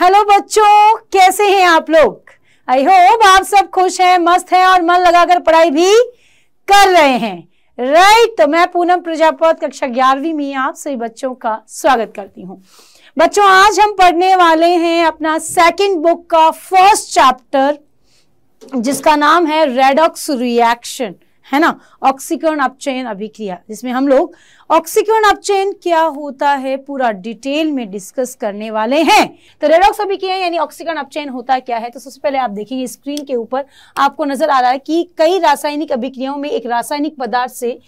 Hello बच्चों कैसे हैं आप लोग आई होप आप सब खुश हैं मस्त हैं और मन लगाकर पढ़ाई भी कर रहे हैं राइट right, तो मैं पूनम प्रजापत कक्षा ग्यारहवीं में आप सभी बच्चों का स्वागत करती हूं बच्चों आज हम पढ़ने वाले हैं अपना सेकंड बुक का फर्स्ट चैप्टर जिसका नाम है रेडॉक्स रिएक्शन है ना ऑक्सीकरण अपचयन अभिक्रिया जिसमें हम लोग ऑक्सीकरण अपचयन क्या होता है पूरा डिटेल में डिस्कस करने वाले हैं तो रेडॉक्स अभिक्रिया यानी ऑक्सीकरण अपचयन होता क्या है तो सबसे पहले आप देखेंगे स्क्रीन के ऊपर आपको नजर आ रहा है कि कई रासायनिक अभिक्रियाओं में एक रासायनिक पदार्थ से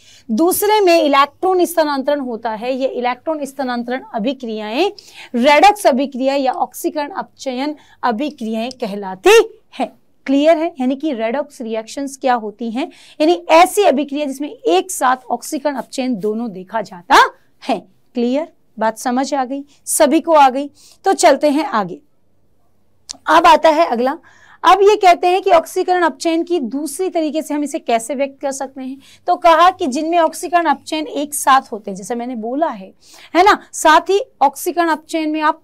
दूसरे में इलेक्ट्रॉन स्थानांतरण होता है ये इलेक्ट्रॉन स्थानांतरण अभिक्रियाएं रेडॉक्स अभिक्रिया या ऑक्सीकरण अपचयन अभिक्रियाएं कहलाती है क्लियर है यानी कि रेडॉक्स रिएक्शंस क्या होती हैं यानी ऐसी अभिक्रिया जिसमें एक साथ ऑक्सीकरण अपचयन दोनों देखा जाता है क्लियर बात समझ आ गई सभी को आ गई तो चलते हैं आगे अब आता है अगला अब ये कहते हैं कि ऑक्सीकरण अपचयन की दूसरी तरीके से हम इसे कैसे व्यक्त कर सकते हैं तो कहा कि जिनमें ऑक्सीकरण अपचयन एक साथ होते हैं जैसे मैंने बोला है है ना साथ ही ऑक्सीकरण अपचयन में आप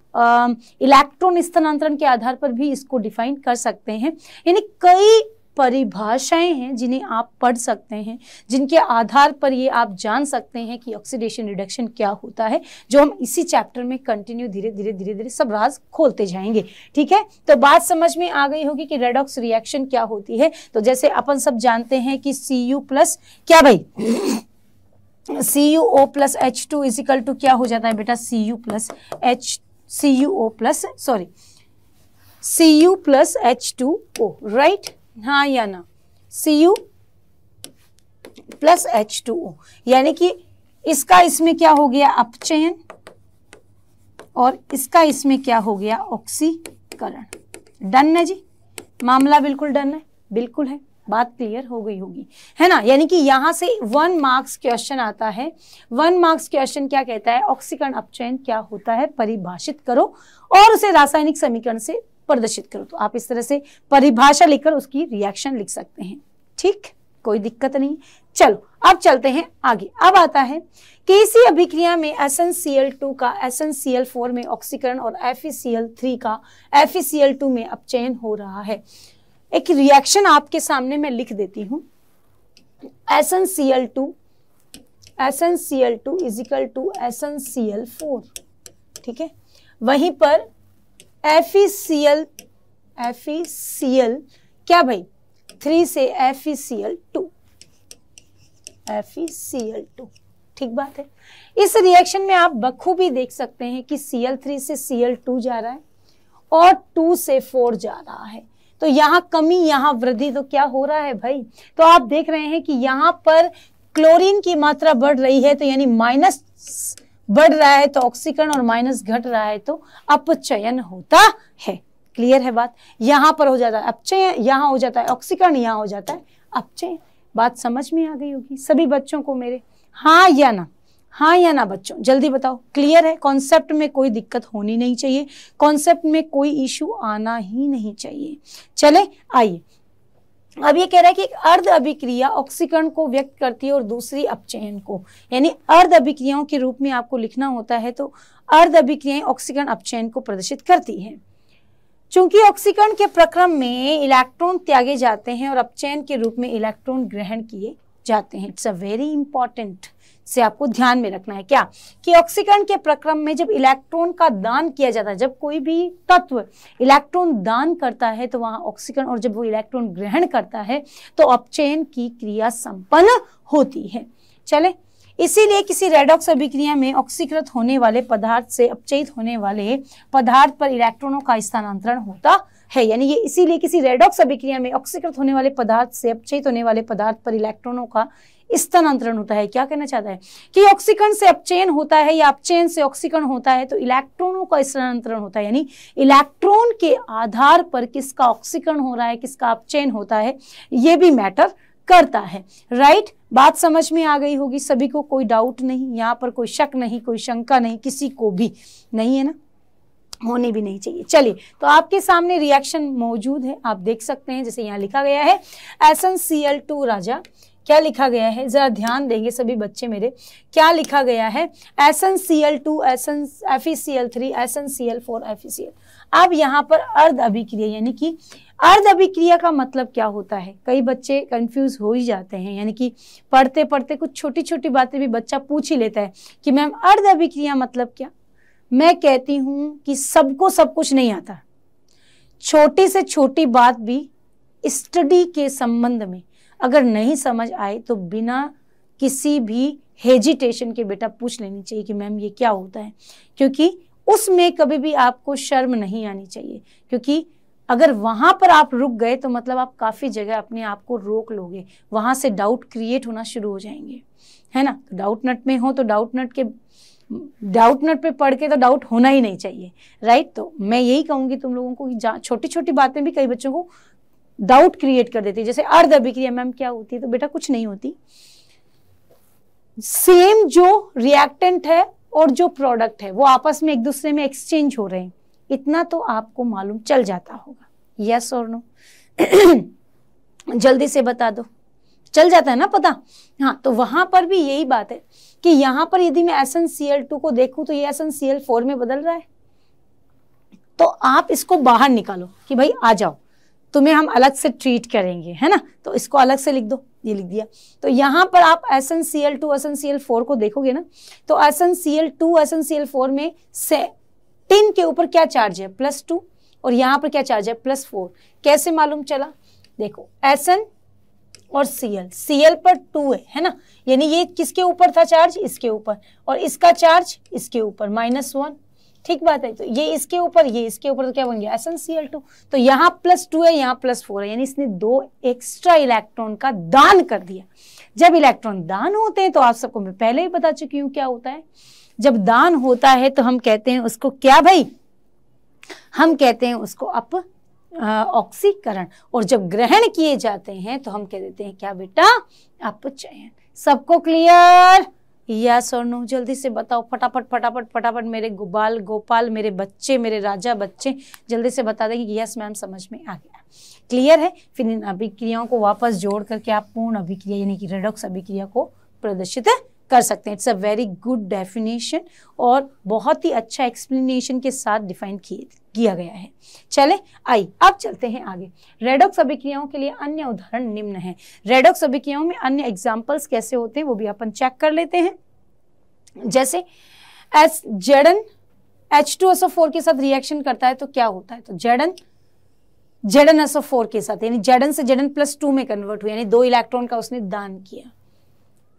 इलेक्ट्रॉन स्थानांतरण के आधार पर भी इसको डिफाइन कर सकते हैं यानी कई परिभाषाएं हैं जिन्हें आप पढ़ सकते हैं जिनके आधार पर ये आप जान सकते हैं कि ऑक्सीडेशन रिडक्शन क्या होता है जो हम इसी चैप्टर में कंटिन्यू धीरे धीरे धीरे धीरे सब राज खोलते जाएंगे ठीक है तो बात समझ में आ गई होगी कि रेडॉक्स रिएक्शन क्या होती है तो जैसे अपन सब जानते हैं कि सी प्लस क्या भाई C U O plus H two is equal to क्या हो जाता है बेटा C U plus H C U O plus sorry C U plus H two O right हाँ या ना C U plus H two O यानी कि इसका इसमें क्या हो गया अपचयन और इसका इसमें क्या हो गया ऑक्सीकरण डन है जी मामला बिल्कुल डन है बिल्कुल है बात क्लियर हो गई होगी है ना यानी कि यहां से वन मार्क्स क्वेश्चन आता है वन मार्क्स क्वेश्चन क्या कहता है ऑक्सीकरण अपचयन क्या होता है परिभाषित करो और उसे रासायनिक समीकरण से प्रदर्शित करो तो आप इस तरह से परिभाषा लिखकर उसकी रिएक्शन लिख सकते हैं ठीक कोई दिक्कत नहीं चलो अब चलते हैं आगे अब आता है कि इसी अभिक्रिया में टू का फोर में ऑक्सीकरण और थ्री e का टू e में अपचयन हो रहा है एक रिएक्शन आपके सामने मैं लिख देती हूँ SnCl2 SnCl2 is equal to four ठीक है वहीं पर F E C L F E C L क्या भाई थ्री से F E C L two F E C L two ठीक बात है इस रिएक्शन में आप बखूबी देख सकते हैं कि सी एल थ्री से सी एल टू जा रहा है और टू से फोर जा रहा है तो यहाँ कमी यहाँ वृद्धि तो क्या हो रहा है भाई तो आप देख रहे हैं कि यहाँ पर क्लोरीन की मात्रा बढ़ रही है तो यानी माइनस बढ़ रहा है तो ऑक्सीकरण और माइनस घट रहा है तो अपचयन होता है क्लियर है बात यहां पर हो जाता है अपचय यहां हो जाता है ऑक्सीकरण यहाँ हो जाता है अपचय बात समझ में आ गई होगी सभी बच्चों को मेरे हाँ या ना हाँ या ना बच्चों जल्दी बताओ क्लियर है कॉन्सेप्ट में कोई दिक्कत होनी नहीं चाहिए कॉन्सेप्ट में कोई इश्यू आना ही नहीं चाहिए चले आइए अब ये कह रहा है कि अर्ध अभिक्रिया ऑक्सीकरण को व्यक्त करती है और दूसरी अपचयन को यानी अर्ध अभिक्रियाओं के रूप में आपको लिखना होता है तो अर्ध अभिक्रियाएं ऑक्सीकरण अपचयन को प्रदर्शित करती है चूंकि ऑक्सीकरण के प्रक्रम में इलेक्ट्रॉन त्यागे जाते हैं और अपचयन के रूप में इलेक्ट्रॉन ग्रहण किए जाते हैं इट्स अ वेरी इंपॉर्टेंट से आपको ध्यान में रखना है क्या कि ऑक्सीकरण के प्रक्रम में जब इलेक्ट्रॉन का दान किया जाता है जब कोई भी तत्व इलेक्ट्रॉन दान करता है तो वहां ऑक्सीकरण और जब वो इलेक्ट्रॉन ग्रहण करता है तो अपचयन की क्रिया संपन्न होती है चले इसीलिए किसी रेडॉक्स अभिक्रिया में ऑक्सीकृत होने वाले पदार्थ से अपचयित होने वाले पदार्थ पर इलेक्ट्रॉनों का स्थानांतरण होता है है यानी ये इसीलिए किसी रेडॉक्स अभिक्रिया में ऑक्सीकृत होने वाले पदार्थ से अपचयित होने वाले पदार्थ पर इलेक्ट्रॉनों का स्थानांतरण होता है क्या कहना चाहता है कि ऑक्सीकरण से अपचयन होता है या अपचयन से ऑक्सीकरण होता है तो इलेक्ट्रॉनों का स्थानांतरण होता है यानी इलेक्ट्रॉन के आधार पर किसका ऑक्सीकरण हो रहा है किसका अपचयन होता है ये भी मैटर करता है राइट right? बात समझ में आ गई होगी सभी को कोई डाउट नहीं यहाँ पर कोई शक नहीं कोई शंका नहीं किसी को भी नहीं है ना होने भी नहीं चाहिए चलिए तो आपके सामने रिएक्शन मौजूद है आप देख सकते हैं जैसे यहाँ लिखा गया है एसन सी एल टू राजा क्या लिखा गया है ज़रा ध्यान देंगे सभी बच्चे मेरे क्या लिखा गया है S N C L two S N F E C L three S N C L four F E C L अब यहाँ पर अर्ध अभिक्रिया यानी कि अर्ध अभिक्रिया का मतलब क्या होता है कई बच्चे कंफ्यूज हो ही जाते हैं यानी कि पढ़ते पढ़ते कुछ छोटी छोटी बातें भी बच्चा पूछ ही लेता है कि मैम अर्ध अभिक्रिया मतलब क्या मैं कहती हूं कि सबको सब कुछ नहीं आता छोटी से छोटी बात भी स्टडी के संबंध में अगर नहीं समझ आए तो बिना किसी भी हेजिटेशन के बेटा पूछ लेनी चाहिए कि मैम ये क्या होता है क्योंकि उसमें कभी भी आपको शर्म नहीं आनी चाहिए क्योंकि अगर वहां पर आप रुक गए तो मतलब आप काफ़ी जगह अपने आप को रोक लोगे वहां से डाउट क्रिएट होना शुरू हो जाएंगे है ना डाउट नट में हो तो डाउट नट के डाउट नोट पे पढ़ के तो डाउट होना ही नहीं चाहिए राइट तो मैं यही कहूंगी तुम लोगों को कि छोटी छोटी बातें भी कई बच्चों को डाउट क्रिएट कर देती है जैसे अर्ध अभिक्रिया मैम क्या होती है तो बेटा कुछ नहीं होती सेम जो रिएक्टेंट है और जो प्रोडक्ट है वो आपस में एक दूसरे में एक्सचेंज हो रहे हैं इतना तो आपको मालूम चल जाता होगा यस और नो जल्दी से बता दो चल जाता है ना पता हाँ तो वहां पर भी यही बात है कि यहां पर यदि मैं S N C L two को देखूं तो ये S N C L four में बदल रहा है तो आप इसको बाहर निकालो कि भाई आ जाओ तुम्हें हम अलग से ट्रीट करेंगे है ना तो इसको अलग से लिख दो ये लिख दिया तो यहां पर आप S N C L two S N C L four को देखोगे ना तो S N C L two S N C L four में से टीन के ऊपर क्या चार्ज है प्लस टू और यहाँ पर क्या चार्ज है प्लस फोर कैसे मालूम चला देखो एस एन और सी एल सी एल पर टू है है ना यानी ये किसके ऊपर था चार्ज इसके ऊपर और इसका चार्ज इसके ऊपर माइनस वन ठीक बात है तो ये इसके ऊपर ये इसके ऊपर तो क्या बन गया S N C L two तो यहाँ प्लस टू है यहाँ प्लस फोर है यानी इसने दो एक्स्ट्रा इलेक्ट्रॉन का दान कर दिया जब इलेक्ट्रॉन दान होते हैं तो आप सबको मैं पहले ही बता चुकी हूँ क्या होता है जब दान होता है तो हम कहते हैं उसको क्या भाई हम कहते हैं उसको अप ऑक्सीकरण और जब ग्रहण किए जाते हैं तो हम कह देते हैं क्या बेटा अपचयन सबको क्लियर या नो जल्दी से बताओ फटाफट फटाफट फटाफट मेरे गोपाल गोपाल मेरे बच्चे मेरे राजा बच्चे जल्दी से बता दें कि यस मैम समझ में आ गया क्लियर है फिर इन अभिक्रियाओं को वापस जोड़ करके आप पूर्ण अभिक्रिया यानी कि रेडॉक्स अभिक्रिया को प्रदर्शित कर सकते हैं it's a very good definition और बहुत ही अच्छा एक्सप्लेनेशन के साथ डिफाइन किया गया है चले आई अब चलते हैं आगे रेडॉक्स अभिक्रियाओं के लिए अन्य उदाहरण निम्न है रेडॉक्स अभिक्रियाओं में अन्य एग्जाम्पल्स कैसे होते हैं वो भी अपन चेक कर लेते हैं जैसे S Z N H two S four के साथ रिएक्शन करता है तो क्या होता है तो जेडन जेडन एस फोर के साथ यानी जेडन से जेडन प्लस टू में कन्वर्ट हुआ यानी दो इलेक्ट्रॉन का उसने दान किया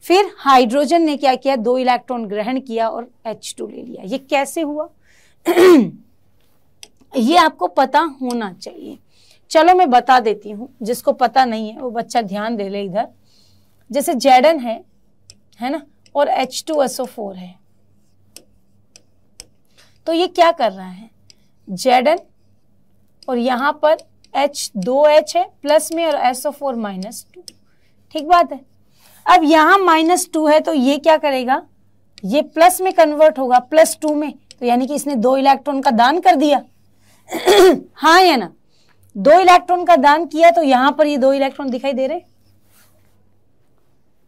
फिर हाइड्रोजन ने क्या किया दो इलेक्ट्रॉन ग्रहण किया और एच टू ले लिया ये कैसे हुआ ये आपको पता होना चाहिए चलो मैं बता देती हूँ जिसको पता नहीं है वो बच्चा ध्यान दे ले इधर जैसे जेडन है है ना और एच टू एसओ फोर है तो ये क्या कर रहा है जेडन और यहां पर एच दो एच है प्लस में और एसओ फोर माइनस टू ठीक बात है अब यहां माइनस टू है तो ये क्या करेगा ये प्लस में कन्वर्ट होगा प्लस टू में तो यानी कि इसने दो इलेक्ट्रॉन का दान कर दिया हाँ या ना दो इलेक्ट्रॉन का दान किया तो यहां पर ये दो इलेक्ट्रॉन दिखाई दे रहे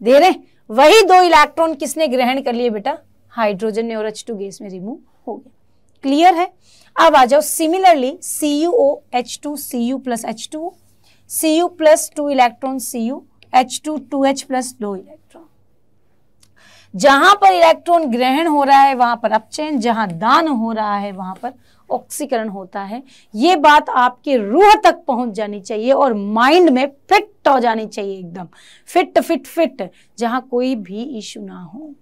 दे रहे वही दो इलेक्ट्रॉन किसने ग्रहण कर लिए बेटा हाइड्रोजन ने और एच टू गैस में रिमूव हो गया क्लियर है अब आ जाओ similarly C U O H two C U plus H two C U plus two electron C U H two two H plus दो इलेक्ट्रॉन जहां पर इलेक्ट्रॉन ग्रहण हो रहा है वहां पर अपचयन जहां दान हो रहा है वहां पर ऑक्सीकरण होता है ये बात आपके रूह तक पहुंच जानी चाहिए और माइंड में फिट हो जानी चाहिए एकदम फिट फिट फिट जहां कोई भी इशू ना हो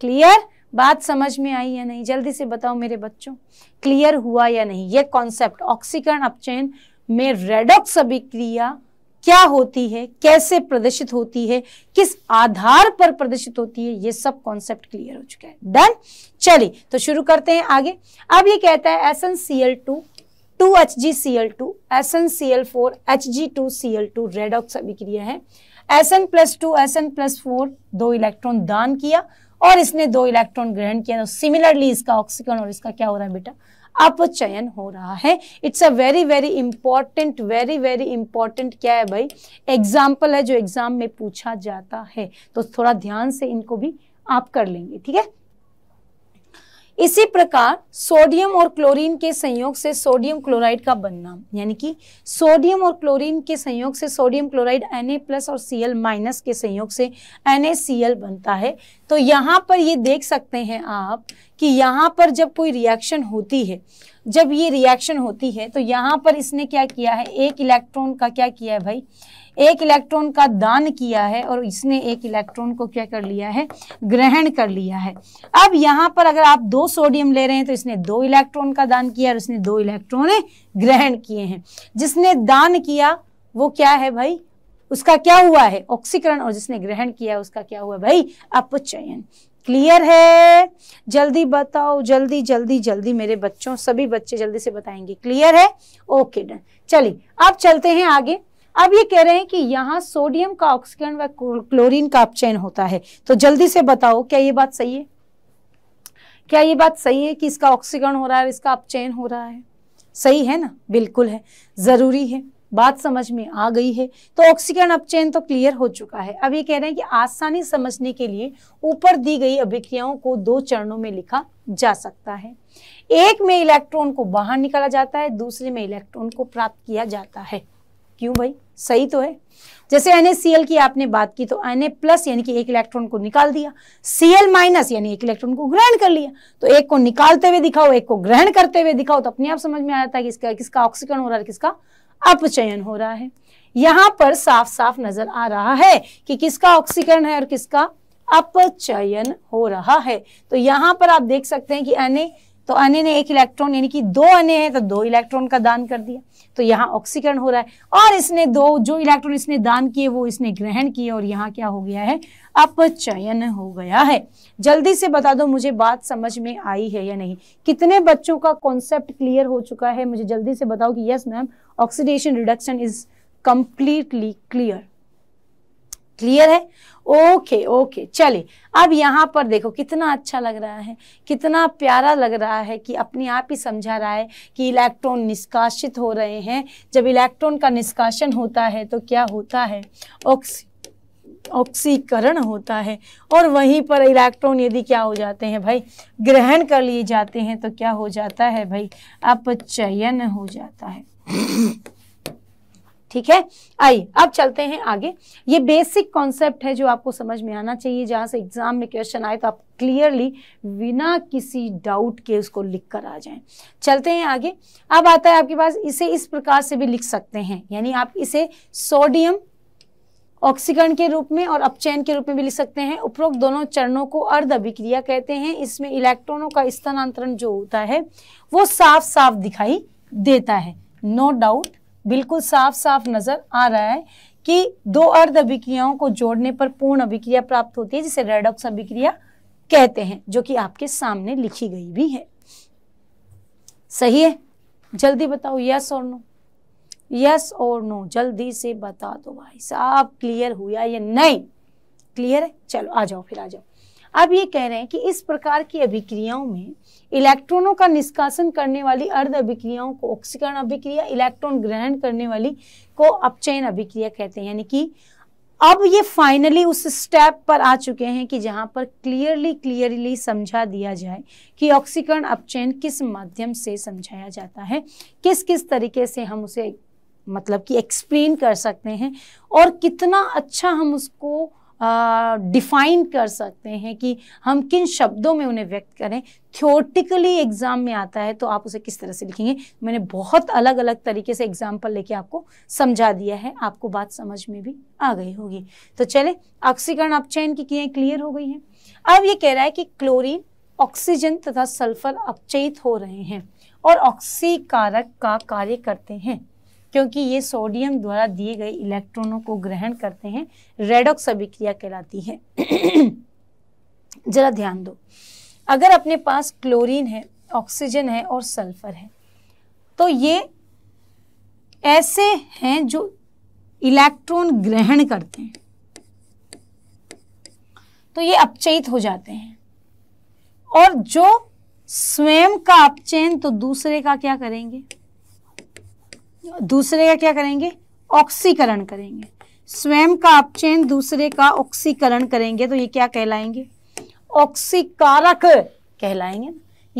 क्लियर बात समझ में आई या नहीं जल्दी से बताओ मेरे बच्चों क्लियर हुआ या नहीं ये कॉन्सेप्ट ऑक्सीकरण अपचयन में रेडॉक्स अभिक्रिया क्या होती है कैसे प्रदर्शित होती है किस आधार पर प्रदर्शित होती है ये सब कॉन्सेप्ट क्लियर हो चुका है डन चलिए तो शुरू करते हैं आगे अब ये कहता है S N C L two two H G C L two S N C L four H G two C L two redox अभिक्रिया है S N plus two S N plus four दो electron दान किया और इसने दो electron ग्रहण किया तो सिमिलरली इसका ऑक्सीकरण और इसका क्या हो रहा है बेटा अपचयन हो रहा है it's a very very important very very important क्या है भाई एग्जाम्पल है जो एग्जाम में पूछा जाता है तो थोड़ा ध्यान से इनको भी आप कर लेंगे ठीक है इसी प्रकार सोडियम और क्लोरीन के संयोग से सोडियम क्लोराइड का बनना यानी कि सोडियम और क्लोरीन के संयोग से सोडियम क्लोराइड Na प्लस और Cl माइनस के संयोग से NaCl बनता है तो यहाँ पर ये देख सकते हैं आप कि यहाँ पर जब कोई रिएक्शन होती है जब ये रिएक्शन होती है तो यहाँ पर इसने क्या किया है एक इलेक्ट्रॉन का क्या किया है भाई एक इलेक्ट्रॉन का दान किया है और इसने एक इलेक्ट्रॉन को क्या कर लिया है ग्रहण कर लिया है अब यहां पर अगर आप दो सोडियम ले रहे हैं तो इसने दो इलेक्ट्रॉन का दान किया और इसने दो इलेक्ट्रॉन ग्रहण किए हैं जिसने दान किया वो क्या है भाई उसका क्या हुआ है ऑक्सीकरण और जिसने ग्रहण किया उसका क्या हुआ भाई अपचयन क्लियर है जल्दी बताओ जल्दी जल्दी जल्दी मेरे बच्चों सभी बच्चे जल्दी से बताएंगे क्लियर है ओके डन चलिए अब चलते हैं आगे अब ये कह रहे हैं कि यहाँ सोडियम का ऑक्सीकरण व क्लोरीन का अपचयन होता है तो जल्दी से बताओ क्या ये बात सही है क्या ये बात सही है कि इसका ऑक्सीकरण हो रहा है इसका अपचयन हो रहा है सही है ना बिल्कुल है ज़रूरी है बात समझ में आ गई है तो ऑक्सीकरण अपचयन तो क्लियर हो चुका है अब ये कह रहे हैं कि आसानी समझने के लिए ऊपर दी गई अभिक्रियाओं को दो चरणों में लिखा जा सकता है एक में इलेक्ट्रॉन को बाहर निकाला जाता है दूसरे में इलेक्ट्रॉन को प्राप्त किया जाता है क्यों भाई सही तो है जैसे एन की आपने बात की तो एन प्लस यानी कि एक इलेक्ट्रॉन को निकाल दिया सी माइनस यानी एक इलेक्ट्रॉन को ग्रहण कर लिया तो एक को निकालते हुए दिखाओ एक को ग्रहण करते हुए दिखाओ तो अपने आप समझ में आ जाता है कि इसका किसका ऑक्सीकरण हो रहा है किसका अपचयन हो रहा है यहां पर साफ साफ नजर आ रहा है कि किसका ऑक्सीकरण है और किसका अपचयन हो रहा है तो यहां पर आप देख सकते हैं कि एन तो एन ने एक इलेक्ट्रॉन यानी कि दो एन है तो दो इलेक्ट्रॉन का दान कर दिया तो यहाँ ऑक्सीकरण हो रहा है और इसने दो जो इलेक्ट्रॉन इसने दान किए वो इसने ग्रहण किए और यहाँ क्या हो गया है अपचयन हो गया है जल्दी से बता दो मुझे बात समझ में आई है या नहीं कितने बच्चों का कॉन्सेप्ट क्लियर हो चुका है मुझे जल्दी से बताओ कि yes ma'am oxidation reduction is completely clear clear है ओके ओके चलिए अब यहाँ पर देखो कितना अच्छा लग रहा है कितना प्यारा लग रहा है कि अपने आप ही समझा रहा है कि इलेक्ट्रॉन निष्कासित हो रहे हैं जब इलेक्ट्रॉन का निष्कासन होता है तो क्या होता है ऑक्सी ऑक्सीकरण होता है और वहीं पर इलेक्ट्रॉन यदि क्या हो जाते हैं भाई ग्रहण कर लिए जाते हैं तो क्या हो जाता है भाई अपचयन हो जाता है ठीक है आइए अब चलते हैं आगे ये बेसिक कॉन्सेप्ट है जो आपको समझ में आना चाहिए जहां से एग्जाम में क्वेश्चन आए तो आप क्लियरली बिना किसी डाउट के उसको लिख कर आ जाएं चलते हैं आगे अब आता है आपके पास इसे इस प्रकार से भी लिख सकते हैं यानी आप इसे सोडियम ऑक्सीकरण के रूप में और अपचयन के रूप में भी लिख सकते हैं उपरोक्त दोनों चरणों को अर्ध अभिक्रिया कहते हैं इसमें इलेक्ट्रॉनों का स्थानांतरण जो होता है वो साफ साफ दिखाई देता है नो no डाउट बिल्कुल साफ साफ नजर आ रहा है कि दो अर्ध अभिक्रियाओं को जोड़ने पर पूर्ण अभिक्रिया प्राप्त होती है जिसे रेडॉक्स अभिक्रिया कहते हैं जो कि आपके सामने लिखी गई भी है सही है जल्दी बताओ यस और नो यस और नो जल्दी से बता दो भाई साहब क्लियर हुआ या नहीं क्लियर है चलो आ जाओ फिर आ जाओ अब ये कह रहे हैं कि इस प्रकार की अभिक्रियाओं में इलेक्ट्रॉनों का निष्कासन करने वाली अर्ध अभिक्रियाओं को ऑक्सीकरण अभिक्रिया इलेक्ट्रॉन ग्रहण करने वाली को अपचयन अभिक्रिया कहते हैं यानी कि अब ये फाइनली उस स्टेप पर आ चुके हैं कि जहाँ पर क्लियरली क्लियरली समझा दिया जाए कि ऑक्सीकरण अपचयन किस माध्यम से समझाया जाता है किस किस तरीके से हम उसे मतलब कि एक्सप्लेन कर सकते हैं और कितना अच्छा हम उसको डिफाइन कर सकते हैं कि हम किन शब्दों में उन्हें व्यक्त करें थियोटिकली एग्ज़ाम में आता है तो आप उसे किस तरह से लिखेंगे मैंने बहुत अलग अलग तरीके से एग्जाम्पल लेके आपको समझा दिया है आपको बात समझ में भी आ गई होगी तो चले ऑक्सीकरण अपचयन की किए क्लियर हो गई है अब ये कह रहा है कि क्लोरीन ऑक्सीजन तथा सल्फर अपचयित हो रहे हैं और ऑक्सी कारक का कार्य करते हैं क्योंकि ये सोडियम द्वारा दिए गए इलेक्ट्रॉनों को ग्रहण करते हैं रेडॉक्स अभिक्रिया कहलाती है जरा ध्यान दो अगर अपने पास क्लोरीन है ऑक्सीजन है और सल्फर है तो ये ऐसे हैं जो इलेक्ट्रॉन ग्रहण करते हैं तो ये अपचयित हो जाते हैं और जो स्वयं का अपचयन तो दूसरे का क्या करेंगे दूसरे का क्या करेंगे ऑक्सीकरण करेंगे स्वयं का अपचयन दूसरे का ऑक्सीकरण करेंगे तो ये क्या कहलाएंगे ऑक्सीकारक कहलाएंगे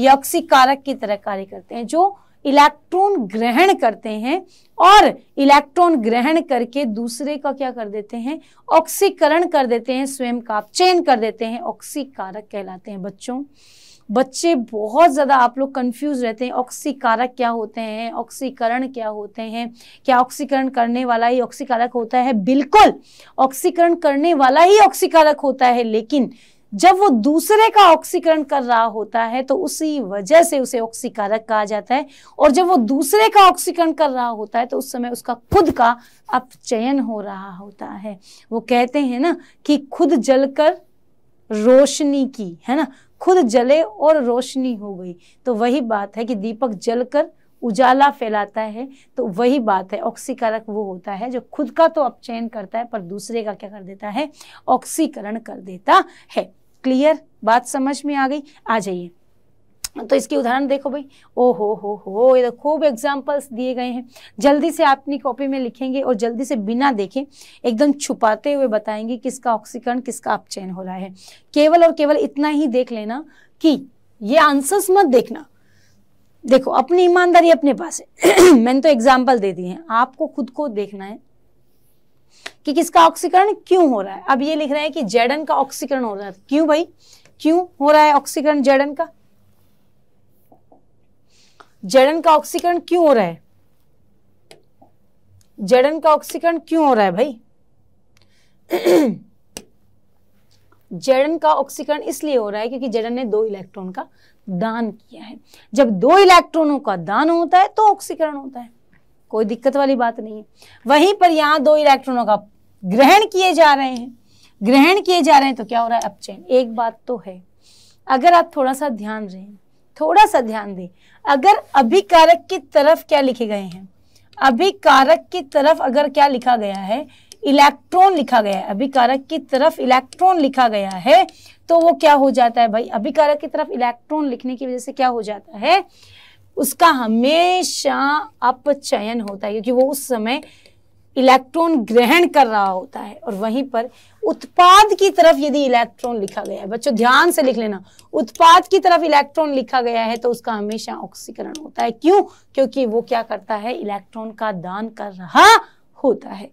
ये ऑक्सीकारक की तरह कार्य करते हैं जो इलेक्ट्रॉन ग्रहण करते हैं और इलेक्ट्रॉन ग्रहण करके दूसरे का क्या कर देते हैं ऑक्सीकरण कर देते हैं स्वयं का अपचयन कर देते हैं ऑक्सीकारक कहलाते हैं बच्चों बच्चे बहुत ज़्यादा आप लोग कंफ्यूज रहते हैं ऑक्सीकारक क्या होते हैं ऑक्सीकरण क्या होते हैं क्या ऑक्सीकरण करने वाला ही ऑक्सीकारक होता है बिल्कुल ऑक्सीकरण करने वाला ही ऑक्सीकारक होता है लेकिन जब वो दूसरे का ऑक्सीकरण कर रहा होता है तो उसी वजह से उसे ऑक्सीकारक कहा जाता है और जब वो दूसरे का ऑक्सीकरण कर रहा होता है तो उस समय उसका खुद का अपचयन हो रहा होता है वो कहते हैं ना कि खुद जलकर रोशनी की है ना खुद जले और रोशनी हो गई तो वही बात है कि दीपक जलकर उजाला फैलाता है तो वही बात है ऑक्सीकारक वो होता है जो खुद का तो अपचयन करता है पर दूसरे का क्या कर देता है ऑक्सीकरण कर देता है क्लियर बात समझ में आ गई आ जाइए तो इसके उदाहरण देखो भाई ओ हो हो हो ये तो खूब एग्जाम्पल्स दिए गए हैं जल्दी से आप अपनी कॉपी में लिखेंगे और जल्दी से बिना देखे एकदम छुपाते हुए बताएंगे किसका ऑक्सीकरण किसका अपचयन हो रहा है केवल और केवल इतना ही देख लेना कि ये आंसर्स मत देखना देखो अपनी ईमानदारी अपने पास है मैंने तो एग्जाम्पल दे दी है आपको खुद को देखना है कि किसका ऑक्सीकरण क्यों हो रहा है अब ये लिख रहा है कि जेडन का ऑक्सीकरण हो रहा है क्यों भाई क्यों हो रहा है ऑक्सीकरण जेडन का जड़न का ऑक्सीकरण क्यों हो रहा है जड़न का ऑक्सीकरण क्यों हो रहा है भाई जड़न का ऑक्सीकरण इसलिए हो रहा है क्योंकि जड़न ने दो इलेक्ट्रॉन का दान किया है जब दो इलेक्ट्रॉनों का दान होता है तो ऑक्सीकरण होता है कोई दिक्कत वाली बात नहीं है वहीं पर यहां दो इलेक्ट्रॉनों का ग्रहण किए जा रहे हैं ग्रहण किए जा रहे हैं तो क्या हो रहा है अपचयन एक बात तो है अगर आप थोड़ा सा ध्यान रहे थोड़ा सा ध्यान दें अगर अभिकारक की तरफ क्या लिखे गए हैं अभिकारक की तरफ अगर क्या लिखा गया है इलेक्ट्रॉन लिखा गया है अभिकारक की तरफ इलेक्ट्रॉन लिखा गया है तो वो क्या हो जाता है भाई अभिकारक की तरफ इलेक्ट्रॉन लिखने की वजह से क्या हो जाता है उसका हमेशा अपचयन होता है क्योंकि वो उस समय इलेक्ट्रॉन ग्रहण कर रहा होता है और वहीं पर उत्पाद की तरफ यदि इलेक्ट्रॉन लिखा गया है बच्चों ध्यान से लिख लेना उत्पाद की तरफ इलेक्ट्रॉन लिखा गया है तो उसका हमेशा ऑक्सीकरण होता है क्यों क्योंकि वो क्या करता है इलेक्ट्रॉन का दान कर रहा होता है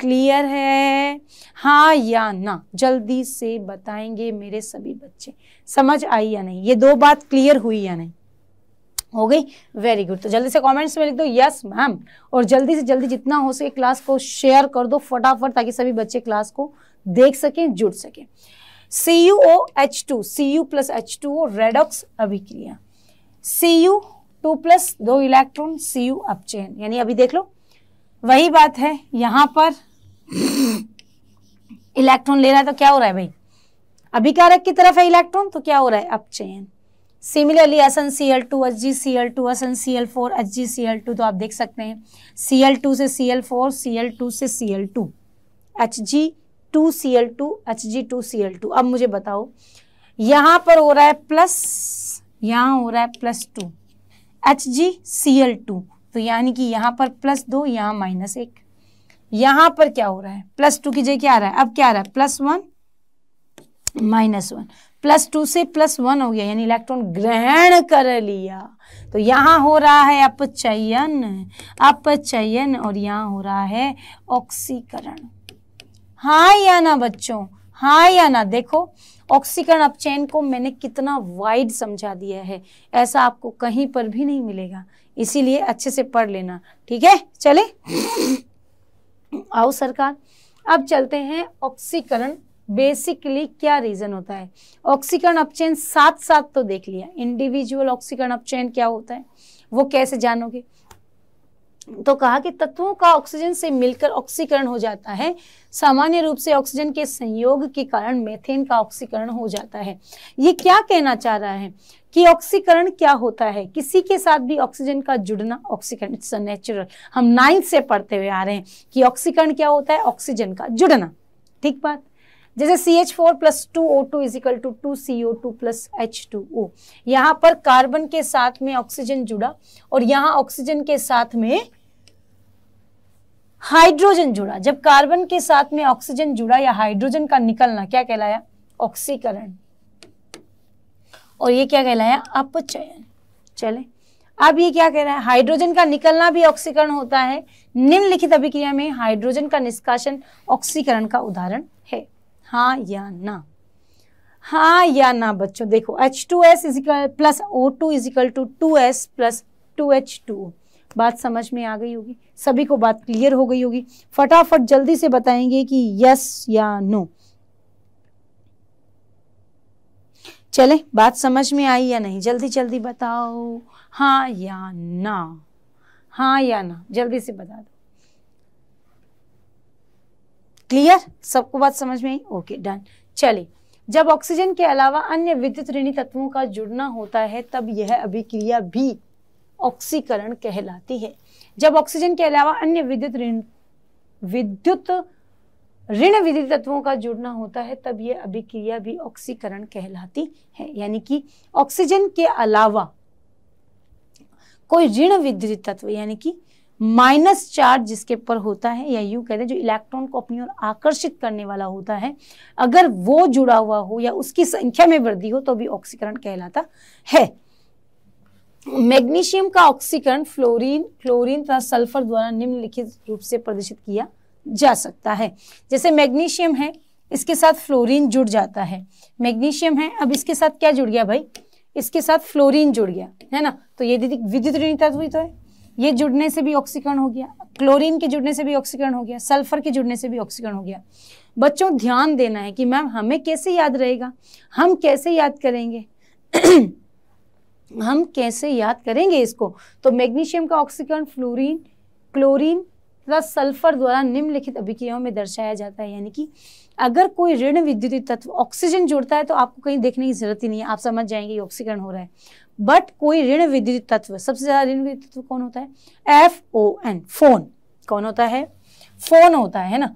क्लियर है हाँ या ना जल्दी से बताएंगे मेरे सभी बच्चे समझ आई या नहीं ये दो बात क्लियर हुई या नहीं हो गई वेरी गुड तो जल्दी से कमेंट्स में लिख दो यस मैम और जल्दी से जल्दी जितना हो सके क्लास को शेयर कर दो फटाफट ताकि सभी बच्चे क्लास को देख सकें जुड़ सकें C U O H two C U plus H two O redox अभिक्रिया सी यू टू प्लस दो इलेक्ट्रॉन सी यू अपचयन यानी अभी देख लो वही बात है यहाँ पर इलेक्ट्रॉन ले रहा है तो क्या हो रहा है भाई अभिकारक की तरफ है इलेक्ट्रॉन तो क्या हो रहा है अपचयन similarly S N C L two H G C L two S N C L four H G C L two तो आप देख सकते हैं सी एल टू से C L four C L two से C L two H G two C L two H G two C L two अब मुझे बताओ यहाँ पर हो रहा है प्लस यहाँ हो रहा है plus two H G C L two तो यानी कि यहाँ पर प्लस दो यहाँ माइनस एक यहाँ पर क्या हो रहा है प्लस टू की जगह क्या आ रहा है अब क्या आ रहा है plus one minus one plus two से प्लस वन हो गया यानी इलेक्ट्रॉन ग्रहण कर लिया तो यहाँ हो रहा है अपचयन अपचयन और यहाँ हो रहा है ऑक्सीकरण हाँ या ना बच्चों हाँ या ना देखो ऑक्सीकरण अपचयन को मैंने कितना वाइड समझा दिया है ऐसा आपको कहीं पर भी नहीं मिलेगा इसीलिए अच्छे से पढ़ लेना ठीक है चले आओ सरकार अब चलते हैं ऑक्सीकरण बेसिकली क्या रीजन होता है ऑक्सीकरण अपचयन साथ साथ तो देख लिया इंडिविजुअल ऑक्सीकरण अपचयन क्या होता है वो कैसे जानोगे तो कहा कि तत्वों का ऑक्सीजन से मिलकर ऑक्सीकरण हो जाता है सामान्य रूप से ऑक्सीजन के संयोग के कारण मेथेन का ऑक्सीकरण हो जाता है ये क्या कहना चाह रहा है कि ऑक्सीकरण क्या होता है किसी के साथ भी ऑक्सीजन का जुड़ना ऑक्सीकरण इट्स नेचुरल हम नाइन्थ से पढ़ते हुए आ रहे हैं कि ऑक्सीकरण क्या होता है ऑक्सीजन का जुड़ना ठीक बात जैसे C H four plus two O two is equal to two C O two plus H two O यहाँ पर कार्बन के साथ में ऑक्सीजन जुड़ा और यहाँ ऑक्सीजन के साथ में हाइड्रोजन जुड़ा जब कार्बन के साथ में ऑक्सीजन जुड़ा या हाइड्रोजन का निकलना क्या कहलाया ऑक्सीकरण और ये क्या कहलाया अपचयन चले अब ये क्या कह रहा है हाइड्रोजन का निकलना भी ऑक्सीकरण होता है निम्नलिखित अभिक्रिया में हाइड्रोजन का निष्कासन ऑक्सीकरण का उदाहरण है हाँ या ना हाँ या ना बच्चों देखो H two S is equal plus O two is equal to two S plus two H two बात समझ में आ गई होगी सभी को बात क्लियर हो गई होगी फटाफट जल्दी से बताएंगे कि यस या नो चले बात समझ में आई या नहीं जल्दी जल्दी बताओ हाँ या ना हाँ या ना जल्दी से बता दो क्लियर सबको बात समझ में आई ओके डन चलिए जब ऑक्सीजन के अलावा अन्य विद्युत ऋणी तत्वों का जुड़ना होता है तब यह अभिक्रिया भी ऑक्सीकरण कहलाती है जब ऑक्सीजन के अलावा अन्य विद्युत ऋण विद्युत ऋण विद्युत तत्वों का जुड़ना होता है तब यह अभिक्रिया भी ऑक्सीकरण कहलाती है यानी कि ऑक्सीजन के अलावा कोई ऋण विद्युत तत्व यानी कि माइनस चार्ज जिसके ऊपर होता है या यू कहते हैं जो इलेक्ट्रॉन को अपनी ओर आकर्षित करने वाला होता है अगर वो जुड़ा हुआ हो या उसकी संख्या में वृद्धि हो तो भी ऑक्सीकरण कहलाता है मैग्नीशियम का ऑक्सीकरण फ्लोरीन क्लोरीन तथा सल्फर द्वारा निम्नलिखित रूप से प्रदर्शित किया जा सकता है जैसे मैग्नीशियम है इसके साथ फ्लोरीन जुड़ जाता है मैग्नीशियम है अब इसके साथ क्या जुड़ गया भाई इसके साथ फ्लोरीन जुड़ गया है ना तो ये दीदी विद्युत ऋणी तत्व तो है ये जुड़ने से भी ऑक्सीकरण हो गया क्लोरीन के जुड़ने से भी ऑक्सीकरण हो गया सल्फर के जुड़ने से भी ऑक्सीकरण हो गया बच्चों ध्यान देना है कि मैम हमें कैसे याद रहेगा हम कैसे याद करेंगे हम कैसे याद करेंगे इसको तो मैग्नीशियम का ऑक्सीकरण फ्लोरीन क्लोरीन तथा सल्फर द्वारा निम्नलिखित अभिक्रियाओं में दर्शाया जाता है यानी कि अगर कोई ऋण विद्युत तत्व ऑक्सीजन जोड़ता है तो आपको कहीं देखने की जरूरत ही नहीं है आप समझ जाएंगे ऑक्सीकरण हो रहा है बट कोई ऋण विद्युत तत्व सबसे ज़्यादा ऋण विद्युत तत्व कौन होता है एफ ओ एन फोन कौन होता है फोन होता है ना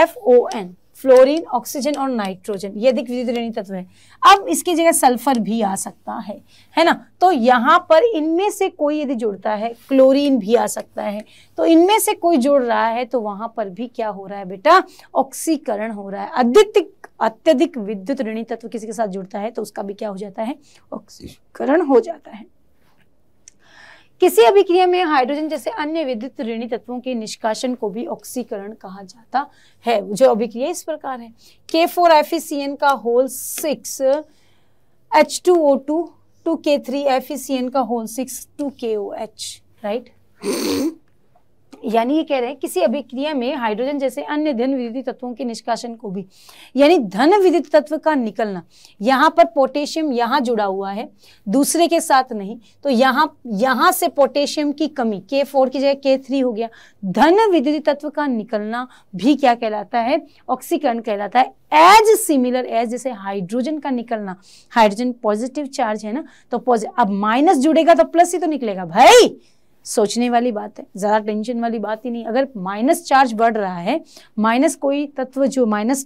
F O N fluorine oxygen और नाइट्रोजन ये अधिक विद्युत ऋणी तत्व है अब इसकी जगह सल्फर भी आ सकता है है ना तो यहाँ पर इनमें से कोई यदि जुड़ता है क्लोरीन भी आ सकता है तो इनमें से कोई जुड़ रहा है तो वहां पर भी क्या हो रहा है बेटा ऑक्सीकरण हो रहा है अद्वितीय अत्यधिक विद्युत ऋणी तत्व किसी के साथ जुड़ता है तो उसका भी क्या हो जाता है ऑक्सीकरण हो जाता है किसी अभिक्रिया में हाइड्रोजन जैसे अन्य विद्युत ऋणी तत्वों के निष्कासन को भी ऑक्सीकरण कहा जाता है जो अभिक्रिया इस प्रकार है के फोर एफ का whole six H two O two two K three F का whole six two K O H right यानी ये कह रहे हैं किसी अभिक्रिया में हाइड्रोजन जैसे अन्य धन विद्युत तत्वों के निष्कासन को भी यानी धन विद्युत तत्व का निकलना यहाँ पर पोटेशियम यहाँ जुड़ा हुआ है दूसरे के साथ नहीं तो यहाँ यहाँ से पोटेशियम की कमी के फोर की जगह के थ्री हो गया धन विद्युत तत्व का निकलना भी क्या कहलाता है ऑक्सीकरण कहलाता है एज सिमिलर एज जैसे हाइड्रोजन का निकलना हाइड्रोजन पॉजिटिव चार्ज है ना तो अब माइनस जुड़ेगा तो प्लस ही तो निकलेगा भाई सोचने वाली बात है ज़्यादा टेंशन वाली बात ही नहीं अगर माइनस चार्ज बढ़ रहा है माइनस कोई तत्व जो माइनस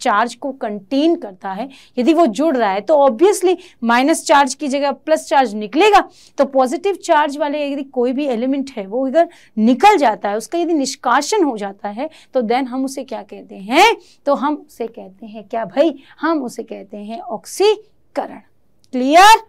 चार्ज को कंटेन करता है यदि वो जुड़ रहा है तो ऑब्वियसली माइनस चार्ज की जगह प्लस चार्ज निकलेगा तो पॉजिटिव चार्ज वाले यदि कोई भी एलिमेंट है वो अगर निकल जाता है उसका यदि निष्कासन हो जाता है तो देन हम उसे क्या कहते हैं तो हम उसे कहते हैं क्या भाई हम उसे कहते हैं ऑक्सीकरण क्लियर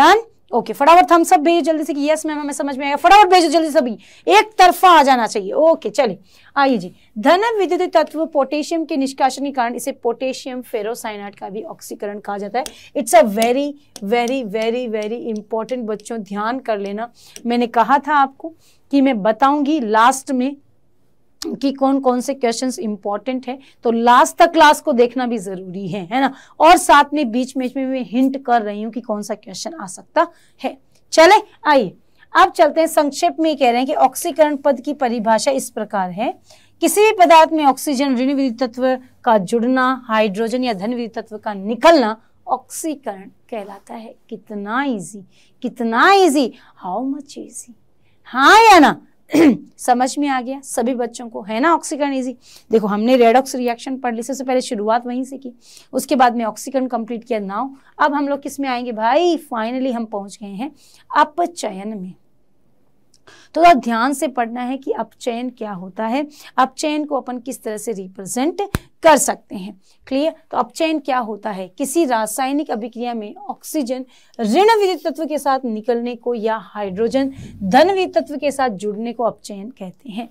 डन ओके फटाफट थम्स अप भेजो जल्दी से कि यस मैम हमें समझ में आया फटाफट भेजो जल्दी सभी एक तरफा आ जाना चाहिए ओके चले आइए जी धन विद्युत तत्व पोटेशियम के निष्कासन के कारण इसे पोटेशियम फेरोसाइनाइड का भी ऑक्सीकरण कहा जाता है it's a very very very very important बच्चों ध्यान कर लेना मैंने कहा था आपको कि मैं बताऊंगी लास्ट में कि कौन कौन से क्वेश्चंस इंपॉर्टेंट है तो लास्ट तक क्लास को देखना भी जरूरी है है ना और साथ में बीच में में मैं हिंट कर रही हूं कि कौन सा क्वेश्चन आ सकता है चले आइए अब चलते हैं संक्षेप में कह रहे हैं कि ऑक्सीकरण पद की परिभाषा इस प्रकार है किसी भी पदार्थ में ऑक्सीजन ऋण विद्युत तत्व का जुड़ना हाइड्रोजन या धन विद्युत तत्व का निकलना ऑक्सीकरण कहलाता है कितना इजी कितना इजी हाउ मच इजी हाँ या ना समझ में आ गया सभी बच्चों को है ना ऑक्सीकरण इजी देखो हमने रेडॉक्स रिएक्शन पढ़ ली सबसे पहले शुरुआत वहीं से की उसके बाद में ऑक्सीकरण कंप्लीट किया नाउ अब हम लोग किस में आएंगे भाई फाइनली हम पहुंच गए हैं अपचयन में तो थोड़ा ध्यान से पढ़ना है कि अपचयन क्या होता है अपचयन को अपन किस तरह से रिप्रेजेंट कर सकते हैं क्लियर तो अपचयन क्या होता है किसी रासायनिक अभिक्रिया में ऑक्सीजन ऋण विद्युत तत्व के साथ निकलने को या हाइड्रोजन धन विद्युत तत्व के साथ जुड़ने को अपचयन कहते हैं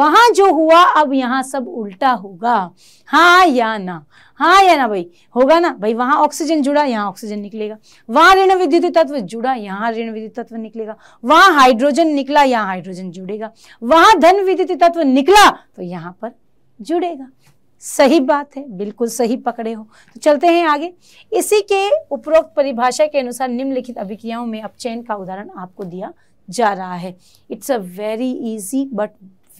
वहां जो हुआ अब यहाँ सब उल्टा होगा हाँ या ना हाँ या ना भाई होगा ना भाई वहां ऑक्सीजन जुड़ा यहाँ ऑक्सीजन निकलेगा वहां ऋण विद्युत तत्व जुड़ा यहाँ ऋण विद्युत तत्व निकलेगा वहां हाइड्रोजन निकला यहाँ यहाँ हाइड्रोजन जुड़ेगा वहां धन विद्युत तत्व निकला तो यहाँ पर जुड़ेगा सही बात है बिल्कुल सही पकड़े हो तो चलते हैं आगे इसी के उपरोक्त परिभाषा के अनुसार निम्नलिखित अभिक्रियाओं में अपचयन का उदाहरण आपको दिया जा रहा है it's a very easy but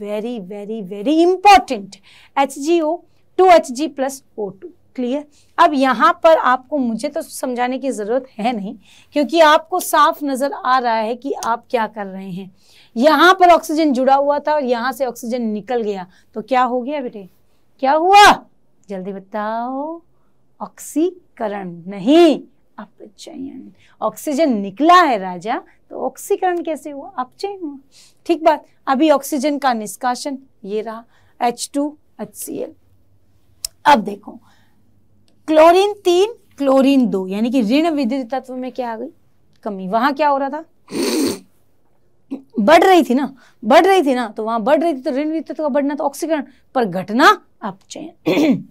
very very very important H G O two H G plus O two clear अब यहाँ पर आपको मुझे तो समझाने की ज़रूरत है नहीं क्योंकि आपको साफ नज़र आ रहा है कि आप क्या कर रहे हैं यहां पर ऑक्सीजन जुड़ा हुआ था और यहां से ऑक्सीजन निकल गया तो क्या हो गया बेटे क्या हुआ जल्दी बताओ ऑक्सीकरण नहीं अपचयन ऑक्सीजन निकला है राजा तो ऑक्सीकरण कैसे हुआ अपचयन हुआ ठीक बात अभी ऑक्सीजन का निष्कासन ये रहा H two H C L अब देखो क्लोरीन तीन क्लोरीन दो यानी कि ऋण विद्युत तत्व में क्या आ गई कमी वहां क्या हो रहा था बढ़ रही थी ना बढ़ रही थी ना तो वहां बढ़ रही थी तो ऋण वित्त का बढ़ना तो ऑक्सीकरण पर घटना अपचयन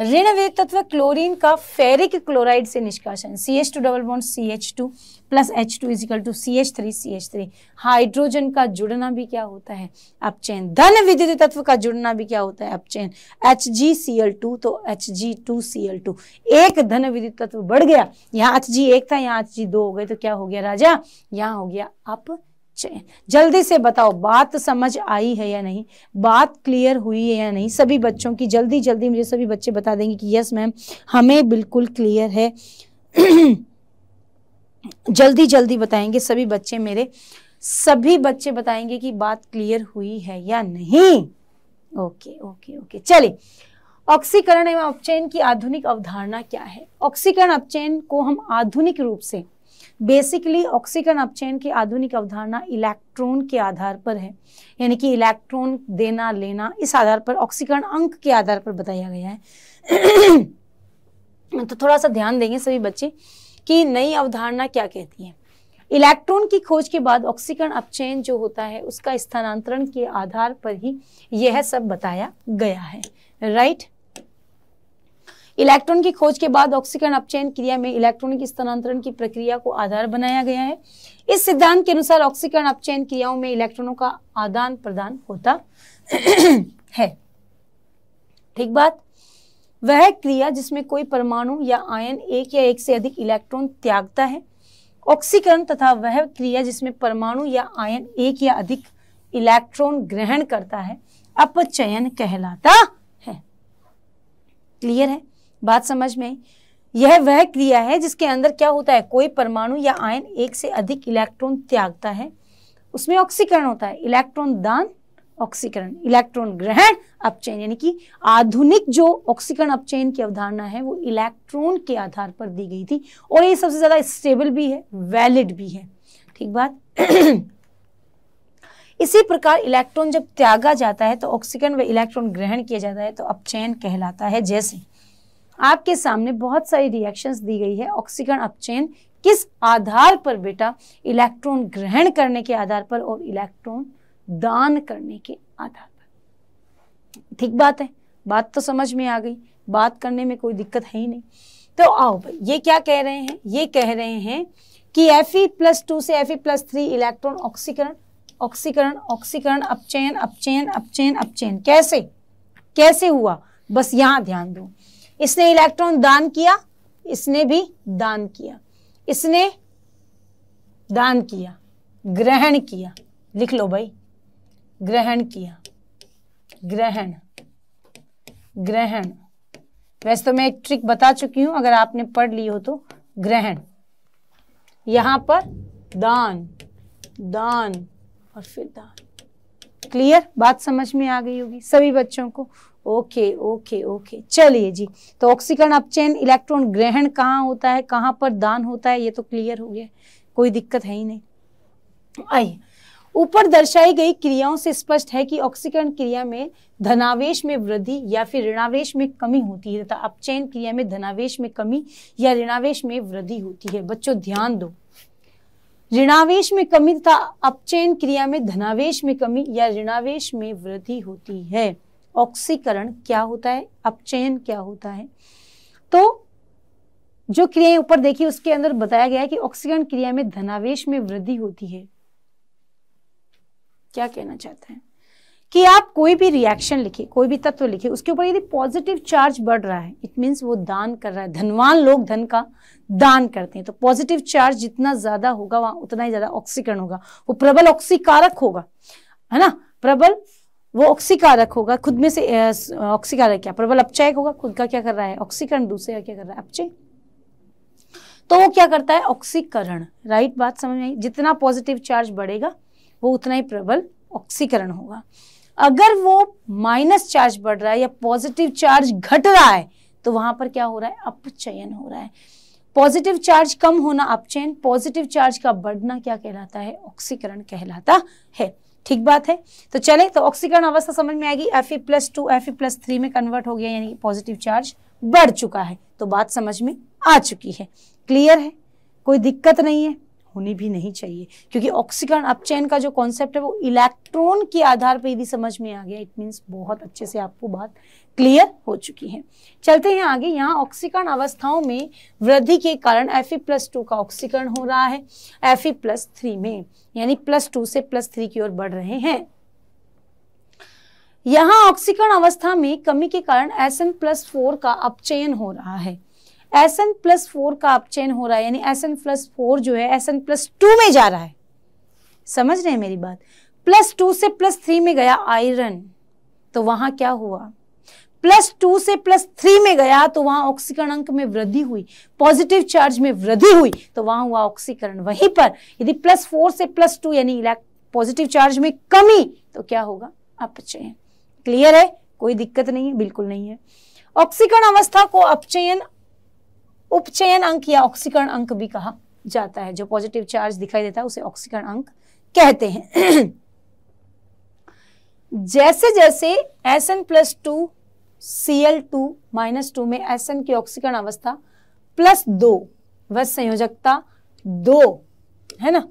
ऋण वेग तत्व क्लोरीन का फेरिक क्लोराइड से निष्कासन C H two double bond C H two plus H two is equal to C H three C H three hydrogen का जुड़ना भी क्या होता है अपचयन धन विद्युत तत्व का जुड़ना भी क्या होता है अपचयन H G C L two तो H G two C L two एक धन विद्युत तत्व बढ़ गया यहाँ एच जी एक था यहाँ एच जी दो हो गए तो क्या हो गया राजा यहाँ हो गया अप जल्दी से बताओ बात समझ आई है या नहीं बात क्लियर हुई है या नहीं सभी बच्चों की जल्दी जल्दी मुझे सभी बच्चे बता देंगे कि यस मैम हमें बिल्कुल क्लियर है जल्दी जल्दी बताएंगे सभी बच्चे मेरे सभी बच्चे बताएंगे कि बात क्लियर हुई है या नहीं ओके ओके ओके चलिए ऑक्सीकरण एवं अपचयन की आधुनिक अवधारणा क्या है ऑक्सीकरण अपचयन को हम आधुनिक रूप से बेसिकली ऑक्सीकन अपचयन की आधुनिक अवधारणा इलेक्ट्रॉन के आधार पर है यानी कि इलेक्ट्रॉन देना लेना इस आधार पर ऑक्सीकरण अंक के आधार पर बताया गया है तो थोड़ा सा ध्यान देंगे सभी बच्चे कि नई अवधारणा क्या कहती है इलेक्ट्रॉन की खोज के बाद ऑक्सीकरण अपचयन जो होता है उसका स्थानांतरण के आधार पर ही यह सब बताया गया है राइट right? इलेक्ट्रॉन की खोज के बाद ऑक्सीकरण अपचयन क्रिया में इलेक्ट्रॉनिक स्थानांतरण की प्रक्रिया को आधार बनाया गया है इस सिद्धांत के अनुसार ऑक्सीकरण अपचयन क्रियाओं में इलेक्ट्रॉनों का आदान प्रदान होता है ठीक बात वह क्रिया जिसमें कोई परमाणु या आयन एक या एक से अधिक इलेक्ट्रॉन त्यागता है ऑक्सीकरण तथा वह क्रिया जिसमें परमाणु या आयन एक या अधिक इलेक्ट्रॉन ग्रहण करता है अपचयन कहलाता है क्लियर है बात समझ में यह वह क्रिया है जिसके अंदर क्या होता है कोई परमाणु या आयन एक से अधिक इलेक्ट्रॉन त्यागता है उसमें ऑक्सीकरण होता है इलेक्ट्रॉन दान ऑक्सीकरण इलेक्ट्रॉन ग्रहण अपचयन यानी कि आधुनिक जो ऑक्सीकरण अपचयन की अवधारणा है वो इलेक्ट्रॉन के आधार पर दी गई थी और ये सबसे ज़्यादा स्टेबल भी है वैलिड भी है ठीक बात इसी प्रकार इलेक्ट्रॉन जब त्यागा जाता है तो ऑक्सीकरण व इलेक्ट्रॉन ग्रहण किया जाता है तो अपचयन कहलाता है जैसे आपके सामने बहुत सारी रिएक्शंस दी गई है ऑक्सीकरण अपचेन किस आधार पर बेटा इलेक्ट्रॉन ग्रहण करने के आधार पर और इलेक्ट्रॉन दान करने के आधार पर ठीक बात है बात तो समझ में आ गई बात करने में कोई दिक्कत है ही नहीं तो आओ भाई ये क्या कह रहे हैं ये कह रहे हैं कि एफ ई प्लस टू से F E plus three electron ऑक्सीकरण ऑक्सीकरण ऑक्सीकरण अपचयन अपचयन अपचयन अपचयन कैसे कैसे हुआ बस यहां ध्यान दो इसने इलेक्ट्रॉन दान किया इसने भी दान किया इसने दान किया ग्रहण किया लिख लो भाई ग्रहण किया ग्रहण ग्रहण वैसे तो मैं एक ट्रिक बता चुकी हूं अगर आपने पढ़ ली हो तो ग्रहण यहां पर दान दान और फिर दान क्लियर बात समझ में आ गई होगी सभी बच्चों को ओके ओके ओके चलिए जी तो ऑक्सीकरण अपचयन इलेक्ट्रॉन ग्रहण कहाँ होता है कहाँ पर दान होता है ये तो क्लियर हो गया कोई दिक्कत है ही नहीं आइए ऊपर दर्शाई गई क्रियाओं से स्पष्ट है कि ऑक्सीकरण क्रिया में धनावेश में वृद्धि या फिर ऋणावेश में कमी होती है तथा अपचयन क्रिया में धनावेश में कमी या ऋणावेश में वृद्धि होती है बच्चों ध्यान दो ऋणावेश में कमी तथा अपचयन क्रिया में धनावेश में कमी या ऋणावेश में वृद्धि होती है ऑक्सीकरण क्या होता है अपचयन क्या होता है तो जो क्रियाएं ऊपर देखी उसके अंदर बताया गया है कि ऑक्सीकरण क्रिया में धनावेश में वृद्धि होती है क्या कहना चाहते हैं कि आप कोई भी रिएक्शन लिखे कोई भी तत्व लिखे उसके ऊपर यदि पॉजिटिव चार्ज बढ़ रहा है इट मीन्स वो दान कर रहा है धनवान लोग धन का दान करते हैं तो पॉजिटिव चार्ज जितना ज्यादा होगा वहां उतना ही ज्यादा ऑक्सीकरण होगा वो प्रबल ऑक्सीकारक होगा है ना प्रबल वो ऑक्सीकारक होगा खुद में से ऑक्सीकारक क्या प्रबल अपचय होगा खुद का क्या कर रहा है ऑक्सीकरण दूसरे का क्या कर रहा है अपचय तो वो क्या करता है ऑक्सीकरण राइट बात समझ में आई जितना पॉजिटिव चार्ज बढ़ेगा वो उतना ही प्रबल ऑक्सीकरण होगा अगर वो माइनस चार्ज बढ़ रहा है या पॉजिटिव चार्ज घट रहा है तो वहां पर क्या हो रहा है अपचयन हो रहा है पॉजिटिव चार्ज कम होना अपचयन पॉजिटिव चार्ज का बढ़ना क्या कहलाता है ऑक्सीकरण कहलाता है ठीक बात है तो चले तो ऑक्सीकरण अवस्था समझ में आएगी F E plus two F E plus three में कन्वर्ट हो गया यानी कि पॉजिटिव चार्ज बढ़ चुका है तो बात समझ में आ चुकी है क्लियर है कोई दिक्कत नहीं है होनी भी नहीं चाहिए क्योंकि ऑक्सीकरण अपचयन का जो कॉन्सेप्ट है वो इलेक्ट्रॉन के आधार पर यदि समझ में आ गया इट मीन्स बहुत अच्छे से आपको बात क्लियर हो चुकी है चलते हैं आगे यहाँ ऑक्सीकरण अवस्थाओं में वृद्धि के कारण एफ प्लस टू का ऑक्सीकरण हो रहा है एफ ई प्लस थ्री में यानी प्लस टू से प्लस थ्री की ओर बढ़ रहे हैं यहाँ ऑक्सीकरण अवस्था में कमी के कारण एस एन प्लस फोर का अपचयन हो रहा है एस एन प्लस फोर का अपचयन हो रहा है यानी एस एन प्लस फोर जो है एस एन प्लस टू में जा रहा है समझ रहे हैं मेरी बात प्लस टू से प्लस थ्री में गया आयरन तो वहां क्या हुआ प्लस टू से प्लस थ्री में गया तो वहां ऑक्सीकरण अंक में वृद्धि हुई पॉजिटिव चार्ज में वृद्धि हुई तो वहां हुआ ऑक्सीकरण वहीं पर यदि प्लस फोर से प्लस टू यानी पॉजिटिव चार्ज में कमी तो क्या होगा अपचयन क्लियर है कोई दिक्कत नहीं है बिल्कुल नहीं है ऑक्सीकरण अवस्था को अपचयन उपचयन अंक या ऑक्सीकरण अंक भी कहा जाता है जो पॉजिटिव चार्ज दिखाई देता है उसे ऑक्सीकरण अंक कहते हैं जैसे जैसे S N plus two C L two minus two में एस एन की ऑक्सीकरण अवस्था प्लस दो व संयोजकता दो है ना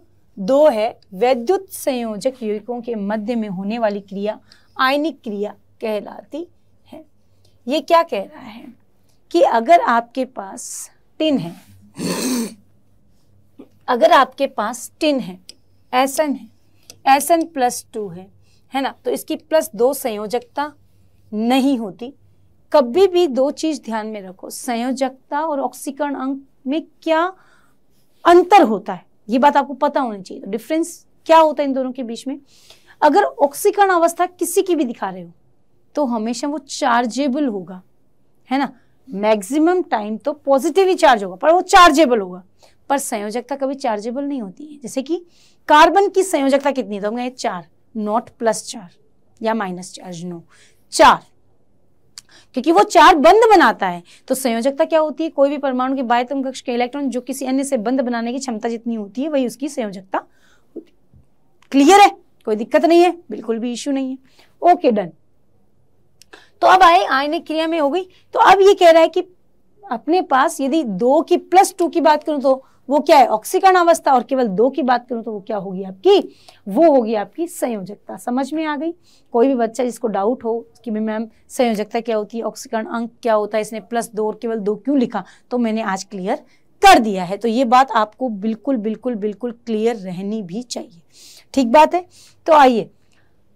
दो है वैद्युत संयोजक यौगिकों के मध्य में होने वाली क्रिया आयनिक क्रिया कहलाती है ये क्या कह रहा है कि अगर आपके पास टिन है अगर आपके पास टिन है एसन है एसन प्लस टू है है ना तो इसकी प्लस दो संयोजकता नहीं होती कभी भी दो चीज ध्यान में रखो संयोजकता और ऑक्सीकरण अंक में क्या अंतर होता है ये बात आपको पता होनी चाहिए डिफरेंस तो क्या होता है इन दोनों के बीच में अगर ऑक्सीकरण अवस्था किसी की भी दिखा रहे हो तो हमेशा वो चार्जेबल होगा है ना मैक्सिमम टाइम तो पॉजिटिव ही चार्ज होगा पर वो चार्जेबल होगा पर संयोजकता कभी चार्जेबल नहीं होती है जैसे कि कार्बन की संयोजकता कितनी तो हम कहें चार नॉट प्लस चार या माइनस चार्ज नो चार क्योंकि वो चार बंद बनाता है तो संयोजकता क्या होती है कोई भी परमाणु के बाह्यतम कक्ष के इलेक्ट्रॉन जो किसी अन्य से बंद बनाने की क्षमता जितनी होती है वही उसकी संयोजकता क्लियर है कोई दिक्कत नहीं है बिल्कुल भी इश्यू नहीं है ओके डन तो अब आए आयनिक क्रिया में हो गई तो अब ये कह रहा है कि अपने पास यदि दो की प्लस टू की बात करूं तो वो क्या है ऑक्सीकरण अवस्था और केवल दो की बात करूं तो वो क्या होगी आपकी वो होगी आपकी संयोजकता समझ में आ गई कोई भी बच्चा जिसको डाउट हो कि मैम संयोजकता क्या होती है ऑक्सीकरण अंक क्या होता है इसने प्लस दो और केवल दो क्यों लिखा तो मैंने आज क्लियर कर दिया है तो ये बात आपको बिल्कुल बिल्कुल बिल्कुल क्लियर रहनी भी चाहिए ठीक बात है तो आइए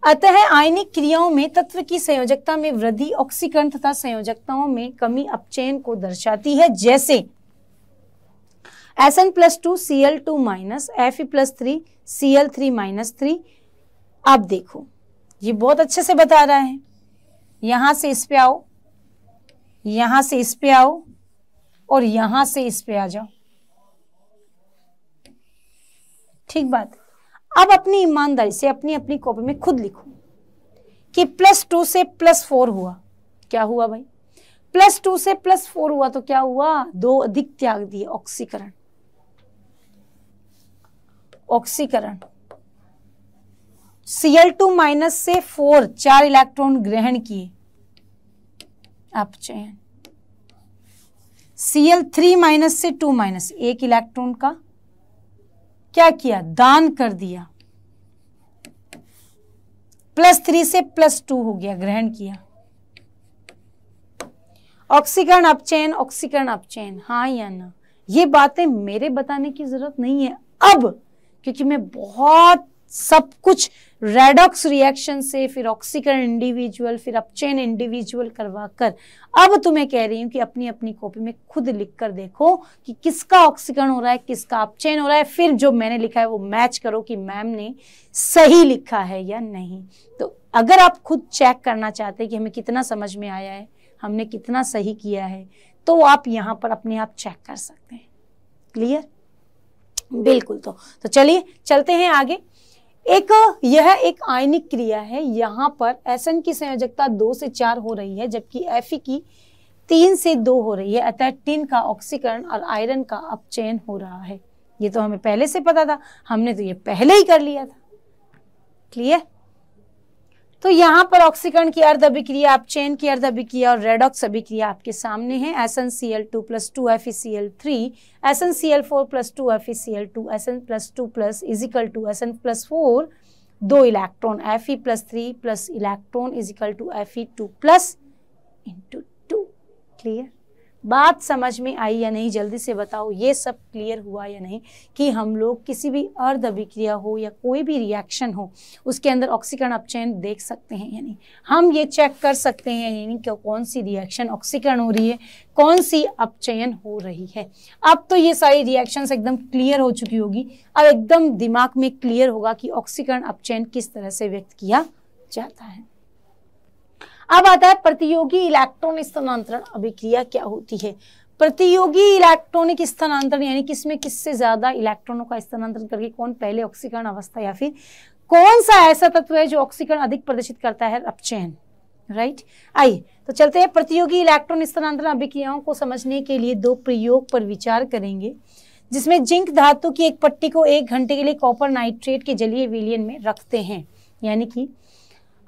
अतः आयनिक क्रियाओं में तत्व की संयोजकता में वृद्धि ऑक्सीकरण तथा संयोजकताओं में कमी अपचयन को दर्शाती है जैसे Sn plus two C L two minus F plus three C L three minus three आप देखो ये बहुत अच्छे से बता रहा है यहां से इस पे आओ यहां से इस पे आओ और यहां से इस पे आ जाओ ठीक बात है अब अपनी ईमानदारी से अपनी अपनी कॉपी में खुद लिखो कि प्लस टू से प्लस फोर हुआ क्या हुआ भाई प्लस टू से प्लस फोर हुआ तो क्या हुआ दो अधिक त्याग दिए ऑक्सीकरण ऑक्सीकरण सीएल टू माइनस से फोर चार इलेक्ट्रॉन ग्रहण किए चयन सीएल थ्री माइनस से टू माइनस एक इलेक्ट्रॉन का क्या किया दान कर दिया प्लस थ्री से प्लस टू हो गया ग्रहण किया ऑक्सीकरण अपचयन ऑक्सीकरण अपचयन हाँ या ना ये बातें मेरे बताने की जरूरत नहीं है अब क्योंकि मैं बहुत सब कुछ रेडॉक्स रिएक्शन से फिर ऑक्सीकरण इंडिविजुअल फिर अपचेन इंडिविजुअल करवा कर अब तुम्हें कह रही हूं कि अपनी अपनी कॉपी में खुद लिख कर देखो कि किसका ऑक्सीकरण हो रहा है किसका अपचेन हो रहा है फिर जो मैंने लिखा है वो मैच करो कि मैम ने सही लिखा है या नहीं तो अगर आप खुद चेक करना चाहते हैं कि हमें कितना समझ में आया है हमने कितना सही किया है तो आप यहाँ पर अपने आप चेक कर सकते हैं क्लियर बिल्कुल तो तो चलिए चलते हैं आगे एक यह एक आयनिक क्रिया है यहाँ पर एस की संयोजकता दो से चार हो रही है जबकि एफ की तीन से दो हो रही है अतः टिन का ऑक्सीकरण और आयरन का अपचयन हो रहा है ये तो हमें पहले से पता था हमने तो ये पहले ही कर लिया था क्लियर तो यहाँ पर ऑक्सीकरण की अर्ध अभिक्रिया आप चेन की अर्ध अभिक्रिया और रेडॉक्स अभिक्रिया आपके सामने है S N C L two plus two F E C L three S N C L four plus two F E C L two S N plus two plus is equal to S N plus four दो electron F E plus three plus electron is equal to F E two plus into two clear बात समझ में आई या नहीं जल्दी से बताओ ये सब क्लियर हुआ या नहीं कि हम लोग किसी भी अर्ध अभिक्रिया हो या कोई भी रिएक्शन हो उसके अंदर ऑक्सीकरण अपचयन देख सकते हैं या नहीं हम ये चेक कर सकते हैं यानी कि कौन सी रिएक्शन ऑक्सीकरण हो रही है कौन सी अपचयन हो रही है अब तो ये सारी रिएक्शन एकदम क्लियर हो चुकी होगी अब एकदम दिमाग में क्लियर होगा कि ऑक्सीकरण अपचयन किस तरह से व्यक्त किया जाता है अब आता है प्रतियोगी इलेक्ट्रॉन स्थानांतरण अभिक्रिया क्या होती है प्रतियोगी इलेक्ट्रॉनिक स्थानांतरण यानी किसमें किससे ज्यादा इलेक्ट्रॉनों का स्थानांतरण करके कौन पहले ऑक्सीकरण अवस्था या फिर कौन सा ऐसा तत्व है जो ऑक्सीकरण अधिक प्रदर्शित करता है अपचयन राइट आइए तो चलते हैं प्रतियोगी इलेक्ट्रॉन स्थानांतरण अभिक्रियाओं को समझने के लिए दो प्रयोग पर विचार करेंगे जिसमें जिंक धातु की एक पट्टी को एक घंटे के लिए कॉपर नाइट्रेट के जलीय विलियन में रखते हैं यानी कि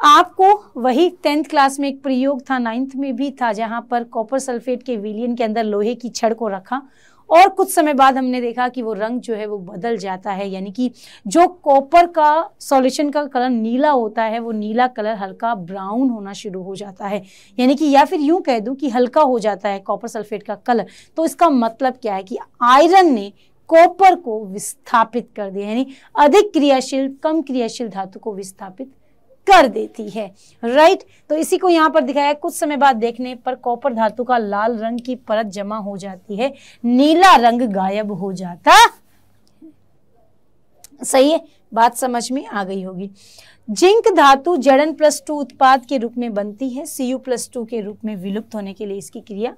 आपको वही टेंथ क्लास में एक प्रयोग था नाइन्थ में भी था जहां पर कॉपर सल्फेट के विलियन के अंदर लोहे की छड़ को रखा और कुछ समय बाद हमने देखा कि वो रंग जो है वो बदल जाता है यानी कि जो कॉपर का सॉल्यूशन का कलर नीला होता है वो नीला कलर हल्का ब्राउन होना शुरू हो जाता है यानी कि या फिर यूं कह दूं कि हल्का हो जाता है कॉपर सल्फेट का कलर तो इसका मतलब क्या है कि आयरन ने कॉपर को विस्थापित कर दिया यानी अधिक क्रियाशील कम क्रियाशील धातु को विस्थापित कर देती है राइट तो इसी को यहाँ पर दिखाया कुछ समय बाद देखने पर कॉपर धातु का लाल रंग की परत जमा हो जाती है नीला रंग गायब हो जाता सही है बात समझ में आ गई होगी जिंक धातु जड़न प्लस टू उत्पाद के रूप में बनती है सी यू प्लस टू के रूप में विलुप्त होने के लिए इसकी क्रिया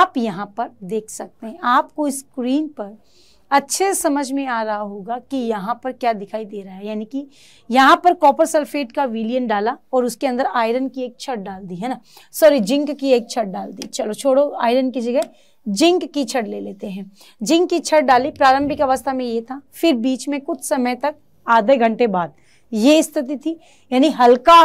आप यहां पर देख सकते हैं आपको स्क्रीन पर अच्छे समझ में आ रहा होगा कि यहाँ पर क्या दिखाई दे रहा है यानी कि यहाँ पर कॉपर सल्फेट का विलियन डाला और उसके अंदर आयरन की एक छत डाल दी है ना सॉरी जिंक की एक छत डाल दी चलो छोड़ो आयरन की जगह जिंक की छड़ ले लेते हैं जिंक की छड़ डाली प्रारंभिक अवस्था में ये था फिर बीच में कुछ समय तक आधे घंटे बाद ये स्थिति थी यानी हल्का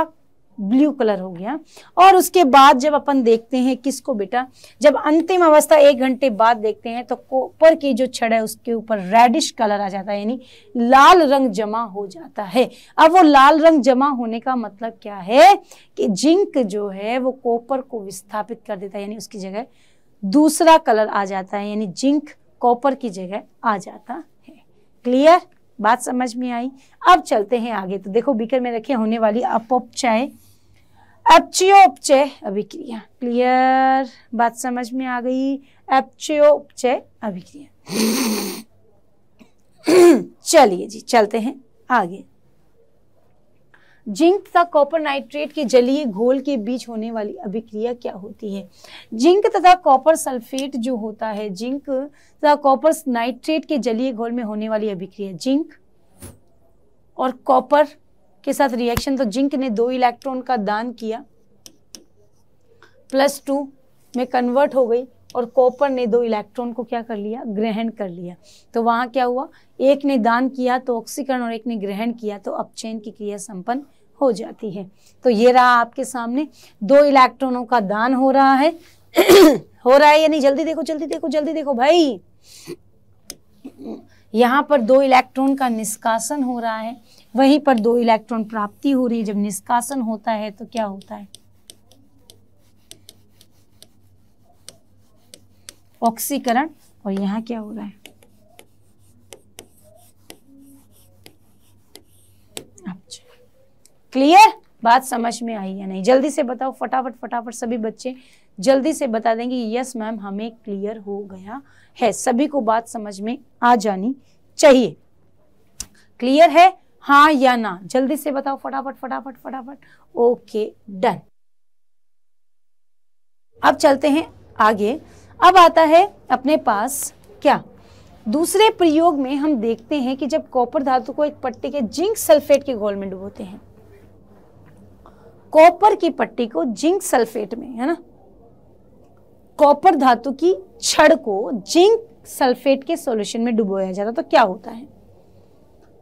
ब्लू कलर हो गया और उसके बाद जब अपन देखते हैं किसको बेटा जब अंतिम अवस्था एक घंटे बाद देखते हैं तो कोपर की जो छड़ है उसके ऊपर रेडिश कलर आ जाता है यानी लाल रंग जमा हो जाता है अब वो लाल रंग जमा होने का मतलब क्या है कि जिंक जो है वो कोपर को विस्थापित कर देता है यानी उसकी जगह दूसरा कलर आ जाता है यानी जिंक कॉपर की जगह आ जाता है क्लियर बात समझ में आई अब चलते हैं आगे तो देखो बीकर में रखे होने वाली अपोप चाय अपचयोपचय अभिक्रिया क्लियर बात समझ में आ गई अपचयोपचय अभिक्रिया चलिए जी चलते हैं आगे जिंक तथा कॉपर नाइट्रेट के जलीय घोल के बीच होने वाली अभिक्रिया क्या होती है जिंक तथा कॉपर सल्फेट जो होता है जिंक तथा कॉपर नाइट्रेट के जलीय घोल में होने वाली अभिक्रिया जिंक और कॉपर के साथ रिएक्शन तो जिंक ने दो इलेक्ट्रॉन का दान किया प्लस टू में कन्वर्ट हो गई और कॉपर ने दो इलेक्ट्रॉन को क्या कर लिया ग्रहण कर लिया तो वहाँ क्या हुआ एक ने दान किया तो ऑक्सीकरण और एक ने ग्रहण किया तो अपचयन की क्रिया संपन्न हो जाती है तो ये रहा आपके सामने दो इलेक्ट्रॉनों का दान हो रहा है हो रहा है या नहीं जल्दी देखो जल्दी देखो जल्दी देखो भाई यहाँ पर दो इलेक्ट्रॉन का निष्कासन हो रहा है वहीं पर दो इलेक्ट्रॉन प्राप्ति हो रही है जब निष्कासन होता है तो क्या होता है ऑक्सीकरण और यहां क्या हो रहा है क्लियर बात समझ में आई या नहीं जल्दी से बताओ फटाफट फटाफट सभी बच्चे जल्दी से बता देंगे यस मैम हमें क्लियर हो गया है सभी को बात समझ में आ जानी चाहिए क्लियर है हाँ या ना जल्दी से बताओ फटाफट फटाफट फटाफट ओके डन अब चलते हैं आगे अब आता है अपने पास क्या दूसरे प्रयोग में हम देखते हैं कि जब कॉपर धातु को एक पट्टी के जिंक सल्फेट के घोल में डुबोते हैं कॉपर की पट्टी को जिंक सल्फेट में है ना कॉपर धातु की छड़ को जिंक सल्फेट के सॉल्यूशन में डुबोया जाता तो क्या होता है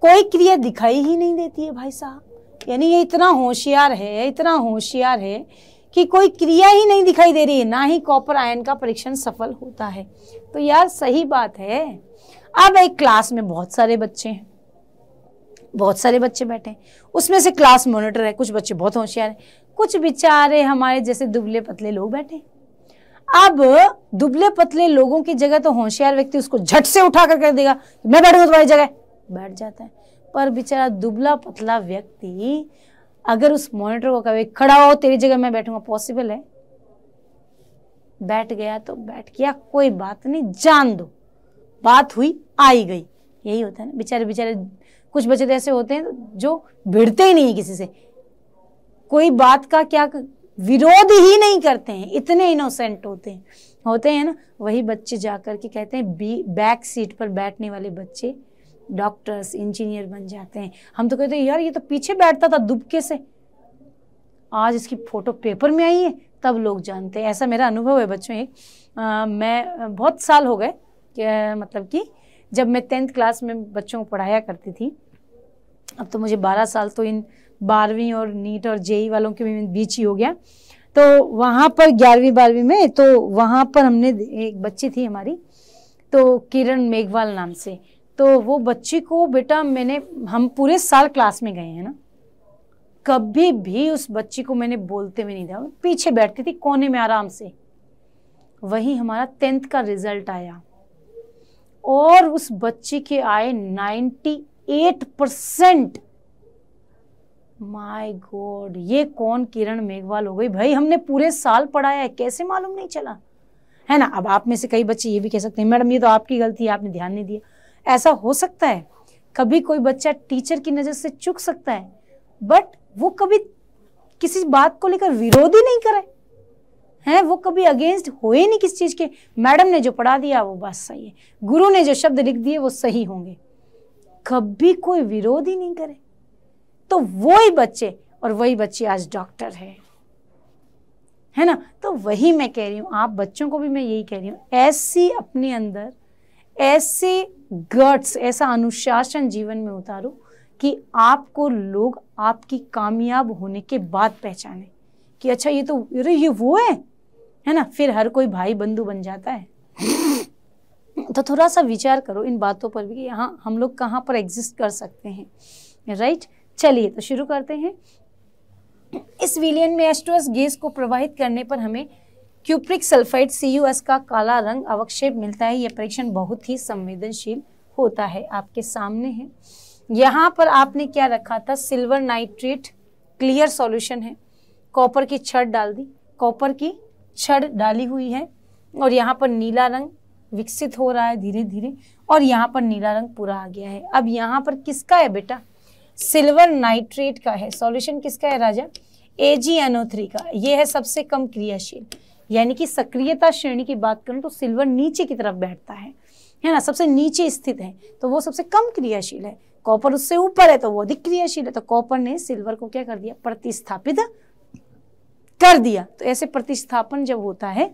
कोई क्रिया दिखाई ही नहीं देती है भाई साहब यानी ये इतना होशियार है इतना होशियार है कि कोई क्रिया ही नहीं दिखाई दे रही है ना ही कॉपर आयन का परीक्षण सफल होता है तो यार सही बात है अब एक क्लास में बहुत सारे बच्चे हैं बहुत सारे बच्चे बैठे हैं उसमें से क्लास मॉनिटर है कुछ बच्चे बहुत होशियार हैं कुछ बेचारे हमारे जैसे दुबले पतले लोग बैठे अब दुबले पतले लोगों की जगह तो होशियार व्यक्ति उसको झट से उठा कर कर देगा मैं बैठूंगा तुम्हारी जगह बैठ जाता है पर बेचारा दुबला पतला व्यक्ति अगर उस मॉनिटर को कहे खड़ा हो तेरी जगह मैं बैठूंगा पॉसिबल है बैठ गया तो बैठ गया कोई बात नहीं जान दो बात हुई आई गई यही होता है ना बेचारे बेचारे कुछ बच्चे तो ऐसे होते हैं जो भिड़ते ही नहीं किसी से कोई बात का क्या विरोध ही नहीं करते हैं इतने इनोसेंट होते हैं होते हैं ना वही बच्चे जाकर के कहते हैं बी बैक सीट पर बैठने वाले बच्चे डॉक्टर्स इंजीनियर बन जाते हैं हम तो कहते हैं यार ये तो पीछे बैठता था दुबके से आज इसकी फ़ोटो पेपर में आई है तब लोग जानते हैं ऐसा मेरा अनुभव है बच्चों एक आ, मैं बहुत साल हो गए मतलब कि जब मैं टेंथ क्लास में बच्चों को पढ़ाया करती थी अब तो मुझे बारह साल तो इन बारहवीं और नीट और जेई वालों के बीच ही हो गया तो वहाँ पर ग्यारहवीं बारहवीं में तो वहाँ पर हमने एक बच्ची थी हमारी तो किरण मेघवाल नाम से तो वो बच्ची को बेटा मैंने हम पूरे साल क्लास में गए हैं ना कभी भी उस बच्ची को मैंने बोलते हुए नहीं था पीछे बैठती थी कोने में आराम से वही हमारा टेंथ का रिजल्ट आया और उस बच्ची के आए एट परसेंट माई गॉड ये कौन किरण मेघवाल हो गई भाई हमने पूरे साल पढ़ाया है कैसे मालूम नहीं चला है ना अब आप में से कई बच्चे ये भी कह सकते हैं मैडम ये तो आपकी गलती है आपने ध्यान नहीं दिया ऐसा हो सकता है कभी कोई बच्चा टीचर की नज़र से चुक सकता है बट वो कभी किसी बात को लेकर विरोध ही नहीं करे हैं वो कभी अगेंस्ट ही नहीं किस चीज़ के मैडम ने जो पढ़ा दिया वो बात सही है गुरु ने जो शब्द लिख दिए वो सही होंगे कभी कोई विरोध ही नहीं करे तो वही बच्चे और वही बच्चे आज डॉक्टर है है ना तो वही मैं कह रही हूँ आप बच्चों को भी मैं यही कह रही हूँ ऐसी अपने अंदर ऐसे गट्स ऐसा अनुशासन जीवन में उतारो कि आपको लोग आपकी कामयाब होने के बाद पहचाने कि अच्छा ये तो अरे ये वो है है ना फिर हर कोई भाई बंधु बन जाता है तो थोड़ा सा विचार करो इन बातों पर भी यहाँ हम लोग कहाँ पर एग्जिस्ट कर सकते हैं राइट चलिए तो शुरू करते हैं इस विलियन में एस्ट्रोस गैस को प्रवाहित करने पर हमें cupric sulphide C U S का काला रंग अवक्षेप मिलता है यह परीक्षण बहुत ही संवेदनशील होता है आपके सामने है यहाँ पर आपने क्या रखा था सिल्वर नाइट्रेट क्लियर सॉल्यूशन है कॉपर की छड़ डाल दी कॉपर की छड़ डाली हुई है और यहाँ पर नीला रंग विकसित हो रहा है धीरे धीरे और यहाँ पर नीला रंग पूरा आ गया है अब यहाँ पर किसका है बेटा सिल्वर नाइट्रेट का है सॉल्यूशन किसका है राजा ए का ये है सबसे कम क्रियाशील यानी कि सक्रियता श्रेणी की बात करूँ तो सिल्वर नीचे की तरफ बैठता है है ना सबसे नीचे स्थित है तो वो सबसे कम क्रियाशील है कॉपर उससे ऊपर है तो वो अधिक क्रियाशील है तो कॉपर ने सिल्वर को क्या कर दिया प्रतिस्थापित कर दिया तो ऐसे प्रतिस्थापन जब होता है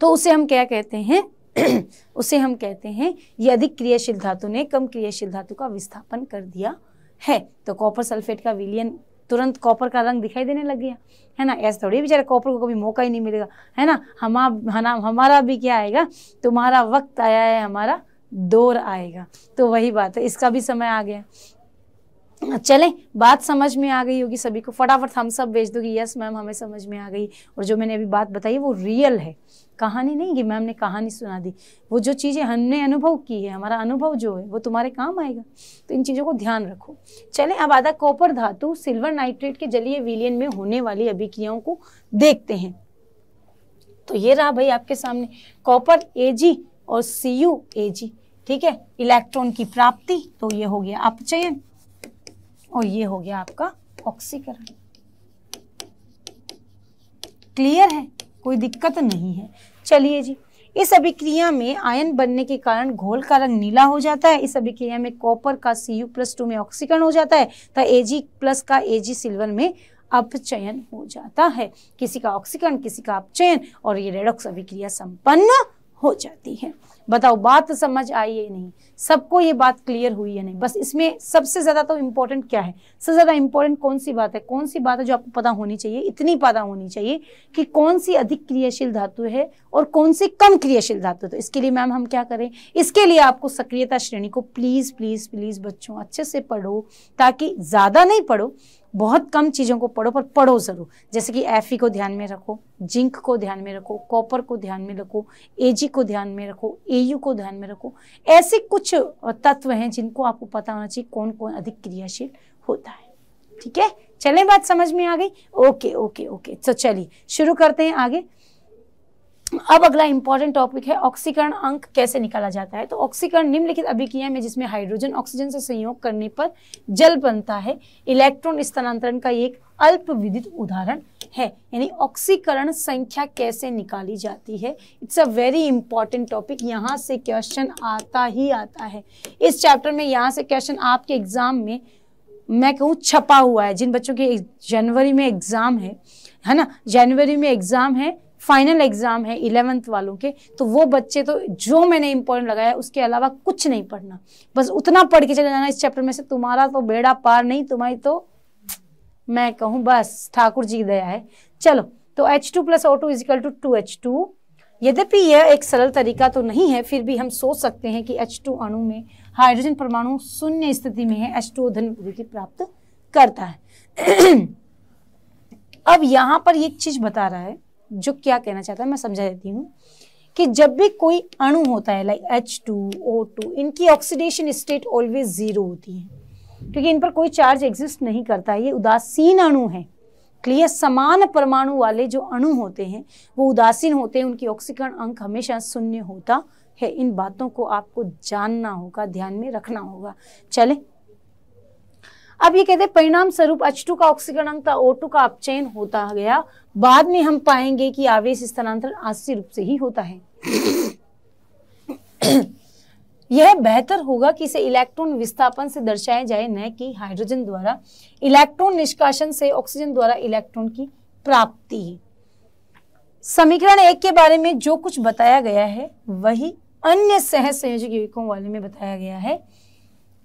तो उसे हम क्या कहते हैं उसे हम कहते हैं ये अधिक क्रियाशील धातु ने कम क्रियाशील धातु का विस्थापन कर दिया है तो कॉपर सल्फेट का विलियन तुरंत कॉपर का रंग दिखाई देने लग गया है ना ऐसा थोड़ी बेचारा कॉपर को कभी मौका ही नहीं मिलेगा है ना हम हमारा भी क्या आएगा तुम्हारा वक्त आया है हमारा दौर आएगा तो वही बात है इसका भी समय आ गया हाँ, चलें बात समझ में आ गई होगी सभी को फटाफट हम सब भेज दो यस मैम हमें समझ में आ गई और जो मैंने अभी बात बताई वो रियल है कहानी नहीं कि मैम ने कहानी सुना दी वो जो चीज़ें हमने अनुभव की है हमारा अनुभव जो है वो तुम्हारे काम आएगा तो इन चीज़ों को ध्यान रखो चलें अब आधा कॉपर धातु सिल्वर नाइट्रेट के जलीय विलियन में होने वाली अभिक्रियाओं को देखते हैं तो ये रहा भाई आपके सामने कॉपर ए और सी यू ठीक है इलेक्ट्रॉन की प्राप्ति तो ये हो गया अपचयन और ये हो गया आपका ऑक्सीकरण क्लियर है कोई दिक्कत नहीं है चलिए जी इस अभिक्रिया में आयन बनने के कारण घोल का रंग नीला हो जाता है इस अभिक्रिया में कॉपर का सी यू प्लस टू में ऑक्सीकरण हो जाता है तथा एजी प्लस का एजी सिल्वर में अपचयन हो जाता है किसी का ऑक्सीकरण किसी का अपचयन और ये रेडॉक्स अभिक्रिया संपन्न हो जाती है बताओ बात तो समझ आई है नहीं सबको ये बात क्लियर हुई है नहीं बस इसमें सबसे ज़्यादा तो इम्पोर्टेंट क्या है सबसे ज़्यादा इम्पोर्टेंट कौन सी बात है कौन सी बात है जो आपको पता होनी चाहिए इतनी पता होनी चाहिए कि कौन सी अधिक क्रियाशील धातु है और कौन सी कम क्रियाशील धातु तो इसके लिए मैम हम क्या करें इसके लिए आपको सक्रियता श्रेणी को प्लीज़ प्लीज़ प्लीज़ बच्चों अच्छे से पढ़ो ताकि ज़्यादा नहीं पढ़ो बहुत कम चीज़ों को पढ़ो पर पढ़ो ज़रूर जैसे कि एफ को ध्यान में रखो जिंक को ध्यान में रखो कॉपर को ध्यान में रखो एजी को ध्यान में रखो एयू को ध्यान में रखो ऐसे कुछ तत्व हैं जिनको आपको पता होना चाहिए कौन कौन अधिक क्रियाशील होता है ठीक है चलें बात समझ में आ गई ओके ओके ओके तो चलिए शुरू करते हैं आगे अब अगला इंपॉर्टेंट टॉपिक है ऑक्सीकरण अंक कैसे निकाला जाता है तो ऑक्सीकरण निम्नलिखित अभिक्रिया में जिसमें हाइड्रोजन ऑक्सीजन से संयोग करने पर जल बनता है इलेक्ट्रॉन स्थानांतरण का एक अल्प विदित उदाहरण है यानी ऑक्सीकरण संख्या कैसे निकाली जाती है it's a very important topic यहाँ से क्वेश्चन आता ही आता है इस चैप्टर में यहाँ से क्वेश्चन आपके एग्जाम में मैं कहूँ छपा हुआ है जिन बच्चों के जनवरी में एग्ज़ाम है है ना जनवरी में एग्ज़ाम है फाइनल एग्ज़ाम है इलेवंथ वालों के तो वो बच्चे तो जो मैंने इंपॉर्टेंट लगाया उसके अलावा कुछ नहीं पढ़ना बस उतना पढ़ के चले जाना इस चैप्टर में से तुम्हारा तो बेड़ा पार नहीं तुम्हारी तो मैं कहूँ बस ठाकुर जी की दया है चलो तो H two plus O two is equal to two H two यद्यपि यह एक सरल तरीका तो नहीं है फिर भी हम सोच सकते हैं कि एच टू अणु में हाइड्रोजन परमाणु शून्य स्थिति में है एच टू धन विधि प्राप्त करता है अब यहाँ पर एक चीज बता रहा है जो क्या कहना चाहता है मैं समझा देती हूँ कि जब भी कोई अणु होता है like H two O two इनकी ऑक्सीडेशन स्टेट ऑलवेज ज़ीरो होती है क्योंकि इन पर कोई चार्ज एग्जिस्ट नहीं करता है ये उदासीन अणु है क्लियर समान परमाणु वाले जो अणु होते हैं वो उदासीन होते हैं उनकी ऑक्सीकरण अंक हमेशा शून्य होता है इन बातों को आपको जानना होगा ध्यान में रखना होगा चले अब ये कहते हैं परिणाम स्वरूप एच का ऑक्सीकरण था ओ का अपचयन होता गया बाद में हम पाएंगे कि आवेश स्थानांतरण आश्चर्य रूप से ही होता है यह बेहतर होगा कि इसे इलेक्ट्रॉन विस्थापन से दर्शाया जाए न कि हाइड्रोजन द्वारा इलेक्ट्रॉन निष्कासन से ऑक्सीजन द्वारा इलेक्ट्रॉन की प्राप्ति समीकरण एक के बारे में जो कुछ बताया गया है वही अन्य सह संयोजक युविकों वाले में बताया गया है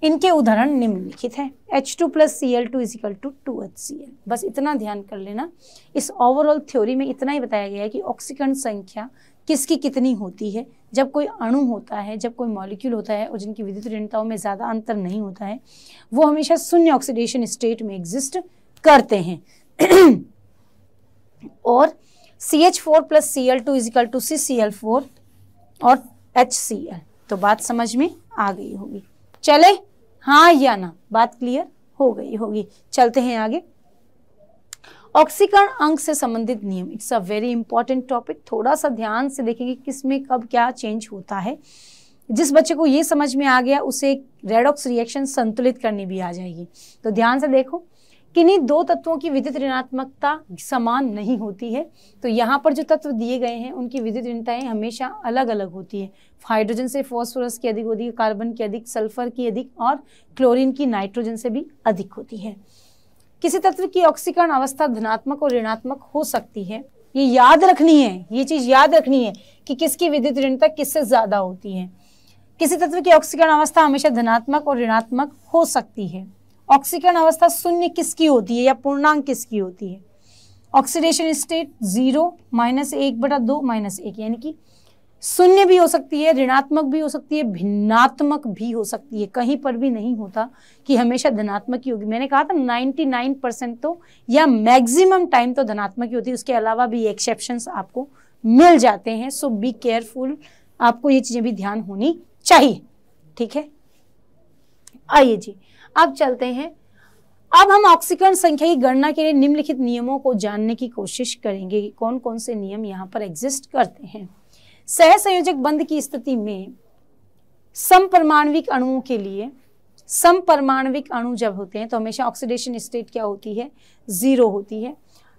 इनके उदाहरण निम्नलिखित हैं H two plus C L two is equal to two H C L बस इतना ध्यान कर लेना इस ओवरऑल थ्योरी में इतना ही बताया गया है कि ऑक्सीकरण संख्या किसकी कितनी होती है जब कोई अणु होता है जब कोई मॉलिक्यूल होता है और जिनकी विद्युत ऋणताओं में ज़्यादा अंतर नहीं होता है वो हमेशा शून्य ऑक्सीडेशन स्टेट में एग्जिस्ट करते हैं और C H four plus C L two is equal to C C L four और एच सी एल तो बात समझ में आ गई होगी चले हाँ या ना बात क्लियर हो गई होगी चलते हैं आगे ऑक्सीकरण अंक से संबंधित नियम it's a very important topic थोड़ा सा ध्यान से देखेंगे किस में कब क्या चेंज होता है जिस बच्चे को ये समझ में आ गया उसे रेडॉक्स रिएक्शन संतुलित करनी भी आ जाएगी तो ध्यान से देखो किन्हीं दो तत्वों की विद्युत ऋणात्मकता समान नहीं होती है तो यहाँ पर जो तत्व दिए गए हैं उनकी विद्युत ऋणताएँ हमेशा अलग अलग होती है हाइड्रोजन से फॉस्फोरस की अधिक होती है कार्बन की अधिक सल्फर की अधिक और क्लोरीन की नाइट्रोजन से भी अधिक होती है किसी तत्व की ऑक्सीकरण अवस्था धनात्मक और ऋणात्मक हो सकती है ये याद रखनी है ये चीज़ याद रखनी है कि किसकी विद्युत ऋणता किससे ज़्यादा होती है किसी तत्व की ऑक्सीकरण अवस्था हमेशा धनात्मक और ऋणात्मक हो सकती है ऑक्सीकरण अवस्था शून्य किसकी होती है या पूर्णांक किसकी होती है ऑक्सीडेशन स्टेट जीरो माइनस एक बटा दो माइनस एक यानी कि शून्य भी हो सकती है ऋणात्मक भी हो सकती है भिन्नात्मक भी हो सकती है कहीं पर भी नहीं होता कि हमेशा धनात्मक ही होगी मैंने कहा था 99 परसेंट तो या मैक्सिमम टाइम तो धनात्मक ही होती है उसके अलावा भी एक्सेप्शन आपको मिल जाते हैं सो बी केयरफुल आपको ये चीज़ें भी ध्यान होनी चाहिए ठीक है आइए जी अब चलते हैं अब हम ऑक्सीकरण संख्या की गणना के लिए निम्नलिखित नियमों को जानने की कोशिश करेंगे कि कौन कौन से नियम यहाँ पर एग्जिस्ट करते हैं सह संयोजक बंद की स्थिति में समपरमाणविक अणुओं के लिए समपरमाणविक अणु जब होते हैं तो हमेशा ऑक्सीडेशन स्टेट क्या होती है जीरो होती है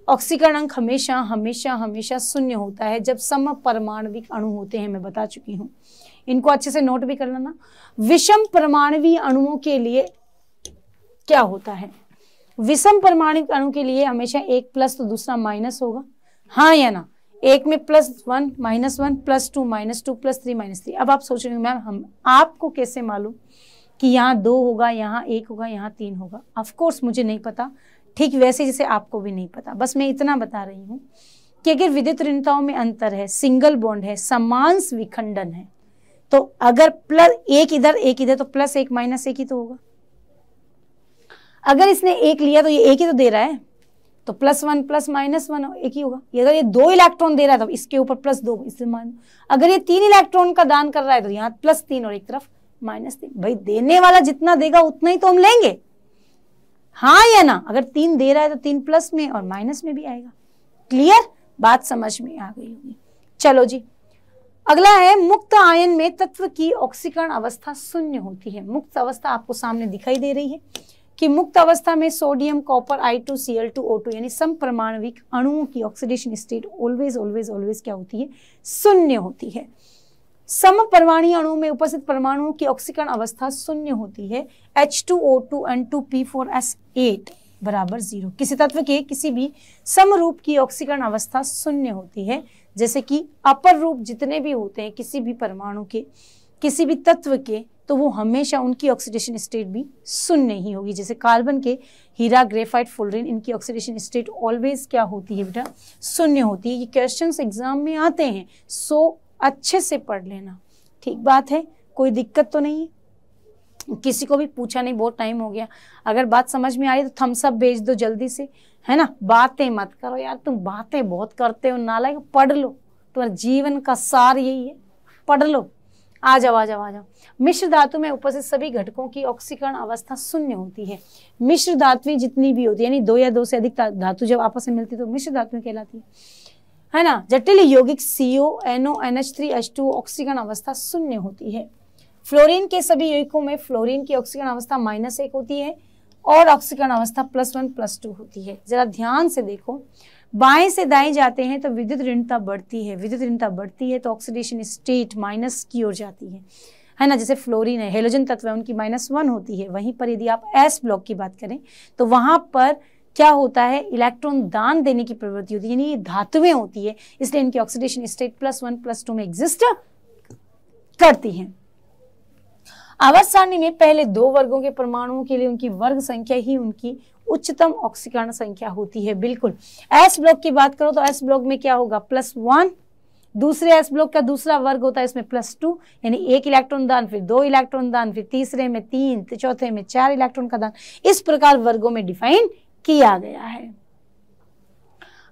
ऑक्सीकरण अंक हमेशा हमेशा हमेशा शून्य होता है जब सम परमाणविक अणु होते हैं मैं बता चुकी हूँ इनको अच्छे से नोट भी कर लेना विषम परमाणवी अणुओं के लिए क्या होता है विषम प्रमाणित अणु के लिए हमेशा एक प्लस तो दूसरा माइनस होगा हाँ या ना एक में plus one minus one plus two minus two plus three minus three अब आप सोच रहे मैम हम आपको कैसे मालूम कि यहाँ दो होगा यहाँ एक होगा यहाँ तीन होगा ऑफकोर्स मुझे नहीं पता ठीक वैसे जैसे आपको भी नहीं पता बस मैं इतना बता रही हूँ कि अगर विद्युत ऋणताओं में अंतर है सिंगल बॉन्ड है समांस विखंडन है तो अगर प्लस एक इधर एक इधर तो प्लस एक माइनस एक ही तो होगा अगर इसने एक लिया तो ये एक ही तो दे रहा है तो plus one plus minus one एक ही होगा अगर ये दो इलेक्ट्रॉन दे रहा है तो इसके ऊपर प्लस दो इससे माइनस अगर ये तीन इलेक्ट्रॉन का दान कर रहा है तो यहाँ प्लस तीन और एक तरफ माइनस तीन भाई देने वाला जितना देगा उतना ही तो हम लेंगे हाँ या ना अगर तीन दे रहा है तो तीन प्लस में और माइनस में भी आएगा क्लियर बात समझ में आ गई होगी चलो जी अगला है मुक्त आयन में तत्व की ऑक्सीकरण अवस्था शून्य होती है मुक्त अवस्था आपको सामने दिखाई दे रही है कि मुक्त अवस्था में sodium copper I two C L two O two यानी समप्रमाणविक अणुओं की oxidation state always always always क्या होती है शून्य होती है सम समपरमाणीय अणु में उपस्थित परमाणुओं की ऑक्सीकरण अवस्था शून्य होती है H two O two N two P four S eight बराबर जीरो किसी तत्व के किसी भी समरूप की ऑक्सीकरण अवस्था शून्य होती है जैसे कि अपर रूप जितने भी होते हैं किसी भी परमाणु के किसी भी तत्व के तो वो हमेशा उनकी ऑक्सीडेशन स्टेट भी सुन ही होगी जैसे कार्बन के हीरा ग्रेफाइट फुलरिन इनकी ऑक्सीडेशन स्टेट ऑलवेज क्या होती है बेटा शून्य होती है ये क्वेश्चंस एग्जाम में आते हैं सो अच्छे से पढ़ लेना ठीक बात है कोई दिक्कत तो नहीं है किसी को भी पूछा नहीं बहुत टाइम हो गया अगर बात समझ में आ रही तो थम्सअप भेज दो जल्दी से है ना बातें मत करो यार तुम बातें बहुत करते हो नालायक पढ़ लो तुम्हारा जीवन का सार यही है पढ़ लो आ जाओ आ जाओ आ जाओ मिश्र धातु में उपस्थित सभी घटकों की ऑक्सीकरण अवस्था शून्य होती है मिश्र धातुएं जितनी भी होती है यानी दो या दो से अधिक धातु जब आपस में मिलती है तो मिश्र धातुएं कहलाती है है ना जटिल यौगिक CO NO N H three H two ऑक्सीकरण अवस्था शून्य होती है फ्लोरीन के सभी यौगिकों में फ्लोरीन की ऑक्सीकरण अवस्था माइनस एक होती है और ऑक्सीकरण अवस्था प्लस वन प्लस टू होती है जरा ध्यान से देखो बाएं से दाएं जाते हैं तो विद्युत ऋणता बढ़ती है विद्युत ऋणता बढ़ती है तो ऑक्सीडेशन स्टेट माइनस की ओर जाती है है ना जैसे फ्लोरीन है हेलोजन तत्व है उनकी माइनस वन होती है वहीं पर यदि आप एस ब्लॉक की बात करें तो वहां पर क्या होता है इलेक्ट्रॉन दान देने की प्रवृत्ति होती है यानी ये धातुएं होती है इसलिए इनकी oxidation state plus one plus two में एग्जिस्ट करती है आवर्त सारणी में पहले दो वर्गों के परमाणुओं के लिए उनकी वर्ग संख्या ही उनकी उच्चतम ऑक्सीकरण संख्या होती है बिल्कुल एस ब्लॉक की बात करो तो एस ब्लॉक में क्या होगा प्लस वन दूसरे एस ब्लॉक का दूसरा वर्ग होता है इसमें प्लस टू यानी एक इलेक्ट्रॉन दान फिर दो इलेक्ट्रॉन दान फिर तीसरे में तीन चौथे में चार इलेक्ट्रॉन का दान इस प्रकार वर्गों में डिफाइन किया गया है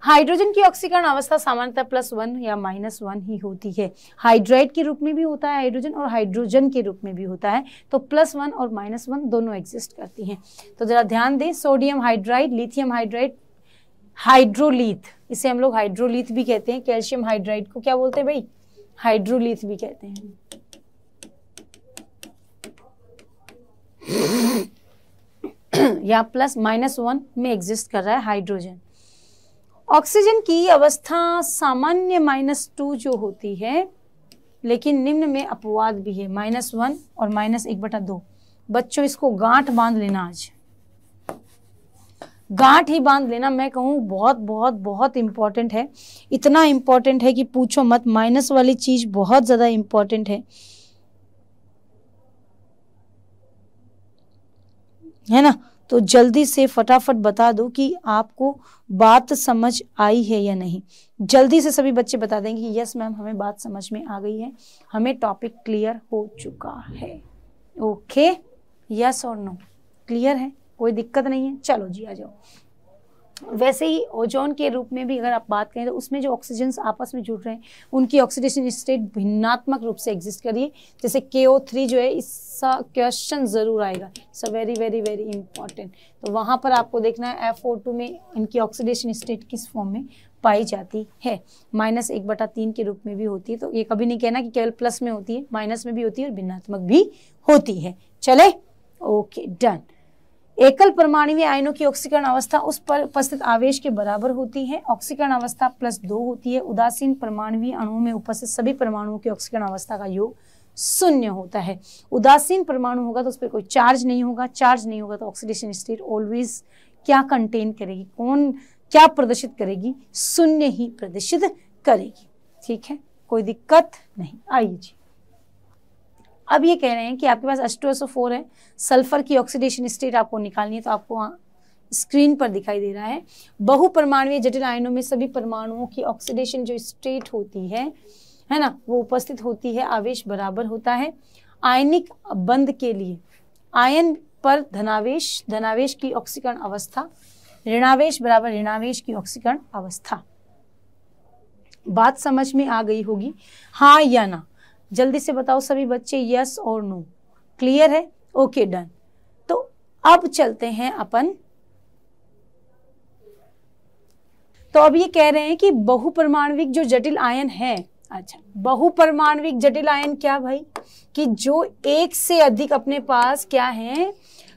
हाइड्रोजन की ऑक्सीकरण अवस्था सामान्यतः प्लस वन या माइनस वन ही होती है हाइड्राइड के रूप में भी होता है हाइड्रोजन और हाइड्रोजन के रूप में भी होता है तो प्लस वन और माइनस वन दोनों एग्जिस्ट करती हैं तो ज़रा ध्यान दें sodium hydride lithium hydride hydrolith इसे हम लोग हाइड्रोलीथ भी कहते हैं कैल्शियम हाइड्राइड को क्या बोलते हैं भाई हाइड्रोलीथ भी कहते हैं यहाँ प्लस माइनस वन में एग्जिस्ट कर रहा है हाइड्रोजन ऑक्सीजन की अवस्था सामान्य माइनस टू जो होती है लेकिन निम्न में अपवाद भी है माइनस वन और माइनस एक बटा दो बच्चों इसको गांठ बांध लेना आज गांठ ही बांध लेना मैं कहूँ बहुत बहुत बहुत इंपॉर्टेंट है इतना इंपॉर्टेंट है कि पूछो मत माइनस वाली चीज़ बहुत ज़्यादा इंपॉर्टेंट है है ना तो जल्दी से फटाफट बता दो कि आपको बात समझ आई है या नहीं जल्दी से सभी बच्चे बता देंगे कि यस मैम हमें बात समझ में आ गई है हमें टॉपिक क्लियर हो चुका है ओके यस और नो क्लियर है कोई दिक्कत नहीं है चलो जी आ जाओ वैसे ही ओजोन के रूप में भी अगर आप बात करें तो उसमें जो ऑक्सीजन आपस में जुड़ रहे हैं उनकी ऑक्सीडेशन स्टेट भिन्नात्मक रूप से एग्जिस्ट करिए जैसे के ओ थ्री जो है इसका क्वेश्चन ज़रूर आएगा it's a very very very important तो वहाँ पर आपको देखना है एफ टू में इनकी ऑक्सीडेशन स्टेट किस फॉर्म में पाई जाती है माइनस एक बटा तीन के रूप में भी होती है तो ये कभी नहीं कहना कि केवल प्लस में होती है माइनस में भी होती है और भिन्नात्मक भी होती है चले ओके डन एकल परमाणु आयनों की ऑक्सीकरण अवस्था उस पर उपस्थित आवेश के बराबर होती है ऑक्सीकरण अवस्था प्लस दो होती है उदासीन परमाणु अणुओं में उपस्थित सभी परमाणुओं की ऑक्सीकरण अवस्था का योग शून्य होता है उदासीन परमाणु होगा तो उस पर कोई चार्ज नहीं होगा चार्ज नहीं होगा तो ऑक्सीडेशन स्टेट ऑलवेज क्या कंटेन करेगी कौन क्या प्रदर्शित करेगी शून्य ही प्रदर्शित करेगी ठीक है कोई दिक्कत नहीं आइए जी अब ये कह रहे हैं कि आपके पास S two S O four है सल्फर की ऑक्सीडेशन स्टेट आपको निकालनी है तो आपको स्क्रीन पर दिखाई दे रहा है बहु बहुपरमाणुीय जटिल आयनों में सभी परमाणुओं की ऑक्सीडेशन जो स्टेट होती है है ना वो उपस्थित होती है आवेश बराबर होता है आयनिक बंद के लिए आयन पर धनावेश धनावेश की ऑक्सीकरण अवस्था ऋणावेश बराबर ऋणावेश की ऑक्सीकरण अवस्था बात समझ में आ गई होगी हाँ या ना जल्दी से बताओ सभी बच्चे यस और नो क्लियर है ओके डन तो अब चलते हैं अपन तो अब ये कह रहे हैं कि बहुपरमाणविक जो जटिल आयन है अच्छा बहुपरमाणविक जटिल आयन क्या भाई कि जो एक से अधिक अपने पास क्या है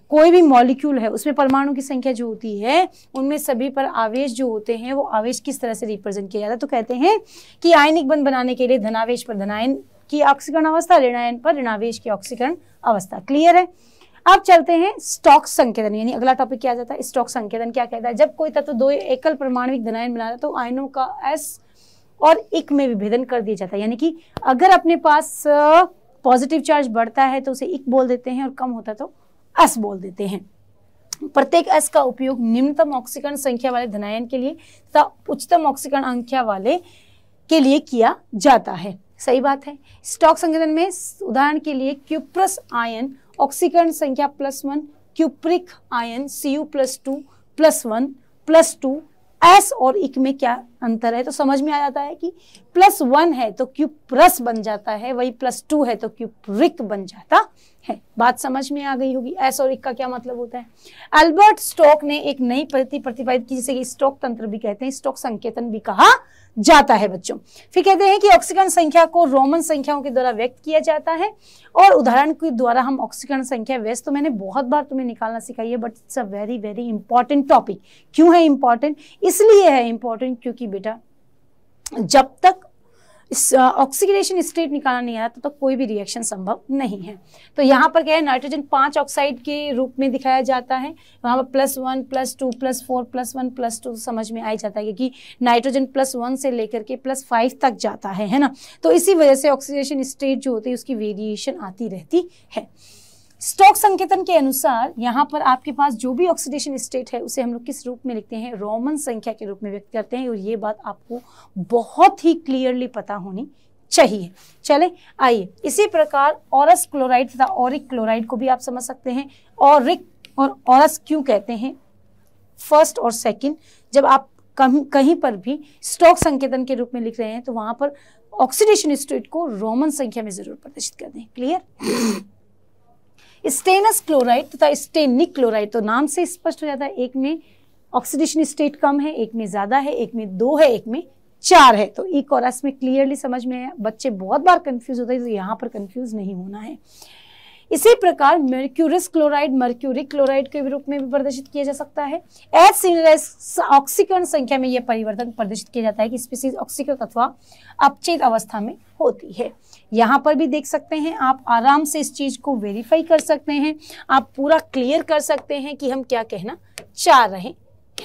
कोई भी मॉलिक्यूल है उसमें परमाणु की संख्या जो होती है उनमें सभी पर आवेश जो होते हैं वो आवेश किस तरह से रिप्रेजेंट किया जाता है तो कहते हैं कि आयनिक बंद बनाने के लिए धनावेश पर धनायन की ऑक्सीकरण अवस्था ऋणायन पर ऋणावेश की ऑक्सीकरण अवस्था क्लियर है अब चलते हैं स्टॉक संकेतन यानी अगला टॉपिक क्या जाता है स्टॉक संकेतन क्या कहता है जब कोई तत्व तो दो एकल परमाणविक धनायन बना है तो आयनों का एस और एक में विभेदन कर दिया जाता है यानी कि अगर अपने पास पॉजिटिव चार्ज बढ़ता है तो उसे एक बोल देते हैं और कम होता है तो एस बोल देते हैं प्रत्येक एस का उपयोग निम्नतम ऑक्सीकरण संख्या वाले धनायन के लिए तथा उच्चतम ऑक्सीकरण संख्या वाले के लिए किया जाता है सही बात है स्टॉक संगठन में उदाहरण के लिए क्यूप्रस आयन ऑक्सीकरण संख्या plus one cupric ion C U plus two plus one plus two S और इक में क्या अंतर है तो समझ में आ जाता है कि प्लस वन है तो क्यूप्रस बन जाता है वही प्लस टू है तो क्यूप्रिक बन जाता है बात समझ में आ गई होगी एस और इक का क्या मतलब होता है अल्बर्ट स्टॉक ने एक नई प्रति प्रतिपादित की जिसे स्टॉक तंत्र भी कहते हैं स्टॉक संकेतन भी कहा जाता है बच्चों फिर कहते हैं कि ऑक्सीकरण संख्या को रोमन संख्याओं के द्वारा व्यक्त किया जाता है और उदाहरण के द्वारा हम ऑक्सीकरण संख्या व्यस्त तो मैंने बहुत बार तुम्हें निकालना सिखाई है but it's a very very important topic क्यों है इंपॉर्टेंट इसलिए है इंपॉर्टेंट क्योंकि बेटा जब तक ऑक्सीडेशन स्टेट निकालना नहीं आता तो कोई भी रिएक्शन संभव नहीं है तो यहाँ पर क्या है नाइट्रोजन पांच ऑक्साइड के रूप में दिखाया जाता है वहाँ पर plus one plus two plus four plus one plus two समझ में आ जाता है क्योंकि नाइट्रोजन प्लस वन से लेकर के प्लस फाइव तक जाता है है ना तो इसी वजह से ऑक्सीडेशन स्टेट जो होती है उसकी वेरिएशन आती रहती है स्टोक संकेतन के अनुसार यहाँ पर आपके पास जो भी ऑक्सीडेशन स्टेट है उसे हम लोग किस रूप में लिखते हैं रोमन संख्या के रूप में व्यक्त करते हैं और ये बात आपको बहुत ही क्लियरली पता होनी चाहिए चले आइए इसी प्रकार ओरस क्लोराइड तथा ऑरिक क्लोराइड को भी आप समझ सकते हैं ऑरिक और ओरस क्यों कहते हैं फर्स्ट और सेकेंड जब आप कहीं कहीं पर भी स्टॉक संकेतन के रूप में लिख रहे हैं तो वहां पर ऑक्सीडेशन स्टेट को रोमन संख्या में जरूर प्रदर्शित कर दें क्लियर स्टेनस क्लोराइड तथा स्टेनिक क्लोराइड तो नाम से स्पष्ट हो जाता है एक में ऑक्सीडेशन स्टेट कम है एक में ज़्यादा है एक में दो है एक में चार है तो ई कोरस में क्लियरली समझ में आया बच्चे बहुत बार कंफ्यूज होते हैं तो यहाँ पर कंफ्यूज नहीं होना है इसी प्रकार मर्क्यूरस क्लोराइड मर्क्यूरिक क्लोराइड के रूप में भी प्रदर्शित किया जा सकता है एच सिमिलराइज ऑक्सीकरण संख्या में यह परिवर्तन प्रदर्शित किया जाता है कि स्पीसीज ऑक्सीकृत अथवा अपचेत अवस्था में होती है यहाँ पर भी देख सकते हैं आप आराम से इस चीज़ को वेरीफाई कर सकते हैं आप पूरा क्लियर कर सकते हैं कि हम क्या कहना चाह रहे हैं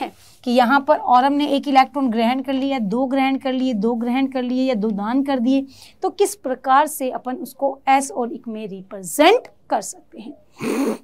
है कि यहाँ पर औरम ने एक इलेक्ट्रॉन ग्रहण कर लिया दो ग्रहण कर लिए दो ग्रहण कर लिए या दो दान कर दिए तो किस प्रकार से अपन उसको एस और इक में रिप्रेजेंट कर सकते हैं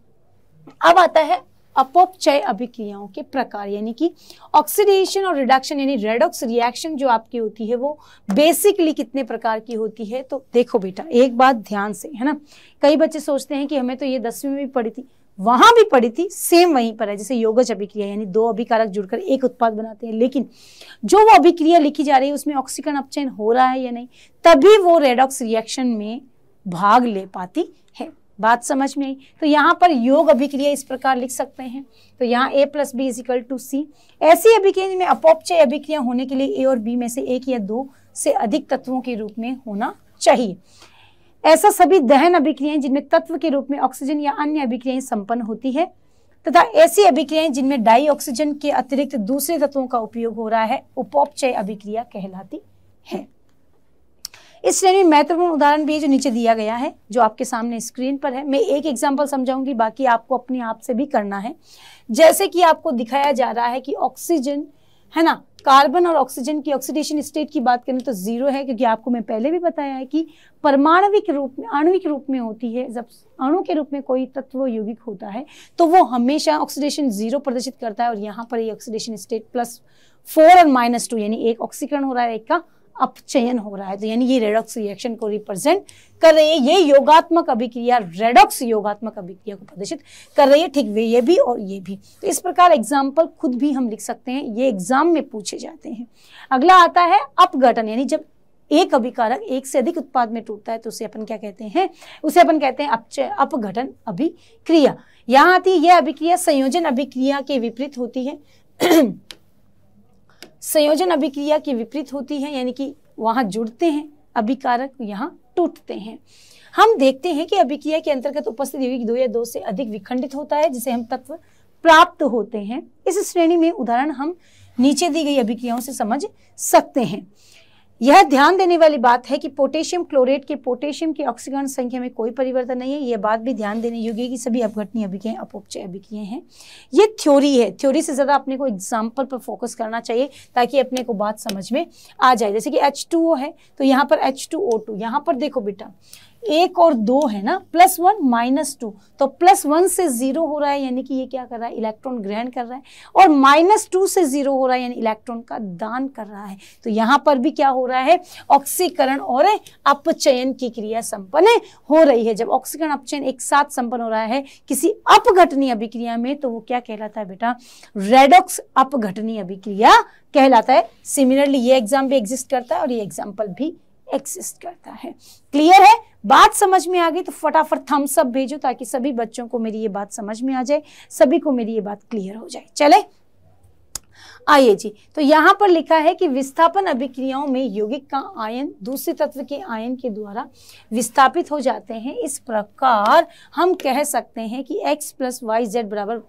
अब आता है अपोपचय अभिक्रियाओं के प्रकार यानी कि ऑक्सीडेशन और रिडक्शन यानी रेडॉक्स रिएक्शन जो आपकी होती है वो बेसिकली कितने प्रकार की होती है तो देखो बेटा एक बात ध्यान से है ना कई बच्चे सोचते हैं कि हमें तो ये दसवीं में भी पढ़ी थी वहां भी पड़ी थी सेम वहीं पर है जैसे योगज अभिक्रिया यानी दो अभिकारक जुड़कर एक उत्पाद बनाते हैं लेकिन जो वो अभिक्रिया लिखी जा रही है उसमें ऑक्सीकरण अपचयन हो रहा है या नहीं तभी वो रेडॉक्स रिएक्शन में भाग ले पाती है बात समझ में आई तो यहाँ पर योग अभिक्रिया इस प्रकार लिख सकते हैं तो यहाँ A plus B is equal to C ऐसी अभिक्रिया में अपोपचय अभिक्रिया होने के लिए ए और बी में से एक या दो से अधिक तत्वों के रूप में होना चाहिए ऐसा सभी दहन अभिक्रियाएं जिनमें तत्व के रूप में ऑक्सीजन या अन्य अभिक्रियाएं संपन्न होती है तथा ऐसी अभिक्रियाएं जिनमें डाई ऑक्सीजन के अतिरिक्त दूसरे तत्वों का उपयोग हो रहा है उपोपचय अभिक्रिया कहलाती है इस श्रेणी में महत्वपूर्ण उदाहरण भी जो नीचे दिया गया है जो आपके सामने स्क्रीन पर है मैं एक एग्जाम्पल समझाऊंगी बाकी आपको अपने आप से भी करना है जैसे कि आपको दिखाया जा रहा है कि ऑक्सीजन है ना कार्बन और ऑक्सीजन की ऑक्सीडेशन स्टेट की बात करें तो जीरो है क्योंकि आपको मैं पहले भी बताया है कि परमाणविक रूप में आणविक रूप में होती है जब अणु के रूप में कोई तत्व यौगिक होता है तो वो हमेशा ऑक्सीडेशन जीरो प्रदर्शित करता है और यहाँ पर ये ऑक्सीडेशन स्टेट प्लस फोर और माइनस टू यानी एक ऑक्सीकरण हो रहा है एक का अपचयन हो रहा है तो यानी ये रेडॉक्स रिएक्शन को रिप्रेजेंट कर रही है ये योगात्मक अभिक्रिया रेडॉक्स योगात्मक अभिक्रिया को प्रदर्शित कर रही है ठीक वे ये भी और ये भी तो इस प्रकार एग्जाम्पल खुद भी हम लिख सकते हैं ये एग्जाम में पूछे जाते हैं अगला आता है अपघटन यानी जब एक अभिकारक एक से अधिक उत्पाद में टूटता है तो उसे अपन क्या कहते हैं उसे अपन कहते हैं अपचय अपघटन अभिक्रिया यहाँ आती है यह अभिक्रिया संयोजन अभिक्रिया के विपरीत होती है संयोजन अभिक्रिया के विपरीत होती है यानी कि वहाँ जुड़ते हैं अभिकारक यहाँ टूटते हैं हम देखते हैं कि अभिक्रिया के अंतर्गत उपस्थित यौगिक दो या दो से अधिक विखंडित होता है जिसे हम तत्व प्राप्त होते हैं इस श्रेणी में उदाहरण हम नीचे दी गई अभिक्रियाओं से समझ सकते हैं यह ध्यान देने वाली बात है कि पोटेशियम क्लोरेट के पोटेशियम की ऑक्सीकरण संख्या में कोई परिवर्तन नहीं है यह बात भी ध्यान देने योग्य कि सभी अपघटनीय अभिक्रियाएं अपोपचय अभिक्रियाएं हैं ये थ्योरी है थ्योरी से ज़्यादा अपने को एग्जाम्पल पर फोकस करना चाहिए ताकि अपने को बात समझ में आ जाए जैसे कि एच है तो यहाँ पर एच टू यहाँ पर देखो बेटा एक और दो है ना प्लस वन माइनस टू तो प्लस वन से जीरो हो रहा है यानी कि ये क्या कर रहा है इलेक्ट्रॉन ग्रहण कर रहा है और माइनस टू से जीरो हो रहा है यानी इलेक्ट्रॉन का दान कर रहा है तो यहाँ पर भी क्या हो रहा है ऑक्सीकरण और अपचयन की क्रिया संपन्न हो रही है जब ऑक्सीकरण अपचयन एक साथ संपन्न हो रहा है किसी अपघटनीय अभिक्रिया में तो वो क्या कहलाता है बेटा रेडोक्स अपघटनीय अभिक्रिया कहलाता है सिमिलरली ये एग्जाम भी एग्जिस्ट करता है और ये एग्जाम्पल भी एक्सिस्ट करता है क्लियर है बात समझ में आ गई तो फटाफट थम्स अप भेजो ताकि सभी बच्चों को मेरी ये बात समझ में आ जाए सभी को मेरी ये बात क्लियर हो जाए चले आइए जी तो यहाँ पर लिखा है कि विस्थापन अभिक्रियाओं में यौगिक का आयन दूसरे तत्व के आयन के द्वारा विस्थापित हो जाते हैं इस प्रकार हम कह सकते हैं कि x प्लस वाई जेड बराबर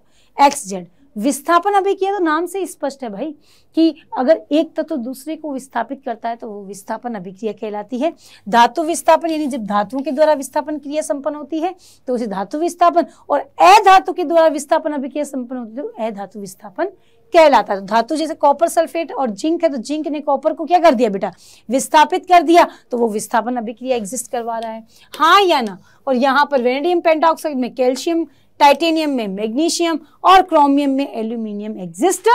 एक्स जेड विस्थापन अभी किया तो नाम से स्पष्ट है भाई कि अगर एक तत्व तो दूसरे को विस्थापित करता है तो वो विस्थापन अभिक्रिया कहलाती है धातु विस्थापन यानी जब धातुओं के द्वारा विस्थापन क्रिया संपन्न होती है तो उसे धातु विस्थापन और अधातु के द्वारा विस्थापन अभिक्रिया संपन्न होती है तो अधातु विस्थापन कहलाता है तो धातु जैसे कॉपर सल्फेट और जिंक है तो जिंक ने कॉपर को क्या कर दिया बेटा विस्थापित कर दिया तो वो विस्थापन अभिक्रिया एग्जिस्ट करवा रहा है हाँ या ना और यहाँ पर वेनेडियम पेंटाऑक्साइड में कैल्शियम टाइटेनियम में मैग्नीशियम और क्रोमियम में एल्यूमिनियम एग्जिस्ट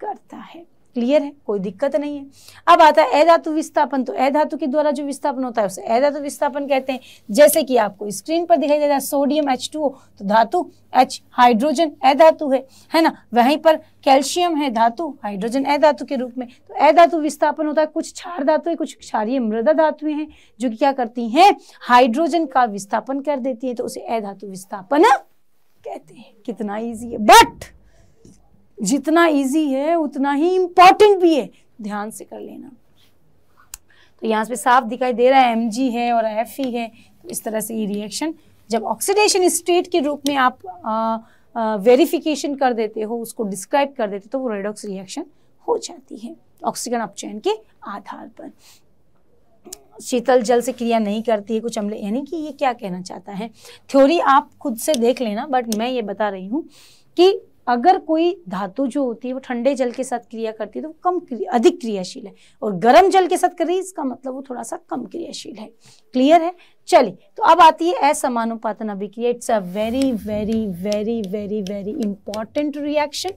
करता है क्लियर है कोई दिक्कत नहीं है अब आता है अधातु विस्थापन तो अधातु के द्वारा जो विस्थापन होता है उसे अधातु विस्थापन कहते हैं जैसे कि आपको स्क्रीन पर दिखाई दे रहा है सोडियम एच टू तो धातु एच हाइड्रोजन अधातु है है ना वहीं पर कैल्शियम है धातु हाइड्रोजन अधातु के रूप में तो अधातु विस्थापन होता है कुछ क्षार धातु है कुछ क्षारीय मृदा धातु है जो कि क्या करती है हाइड्रोजन का विस्थापन कर देती है तो उसे अधातु विस्थापन कहते हैं कितना इजी है बट जितना इजी है उतना ही इंपॉर्टेंट भी है ध्यान से कर लेना तो यहां पे साफ दिखाई दे रहा है एम है और एफ है तो इस तरह से ये रिएक्शन जब ऑक्सीडेशन स्टेट के रूप में आप वेरिफिकेशन कर देते हो उसको डिस्क्राइब कर देते हो तो वो रेडॉक्स रिएक्शन हो जाती है ऑक्सीजन अपचयन के आधार पर शीतल जल से क्रिया नहीं करती है कुछ अम्ल यानी कि ये क्या कहना चाहता है थ्योरी आप खुद से देख लेना बट मैं ये बता रही हूँ कि अगर कोई धातु जो होती है वो ठंडे जल के साथ क्रिया करती है तो वो कम क्रिया, अधिक क्रियाशील है और गर्म जल के साथ कर रही है इसका मतलब वो थोड़ा सा कम क्रियाशील है क्लियर है चलिए तो अब आती है असमानुपातन अभिक्रिया it's a very very very very very important reaction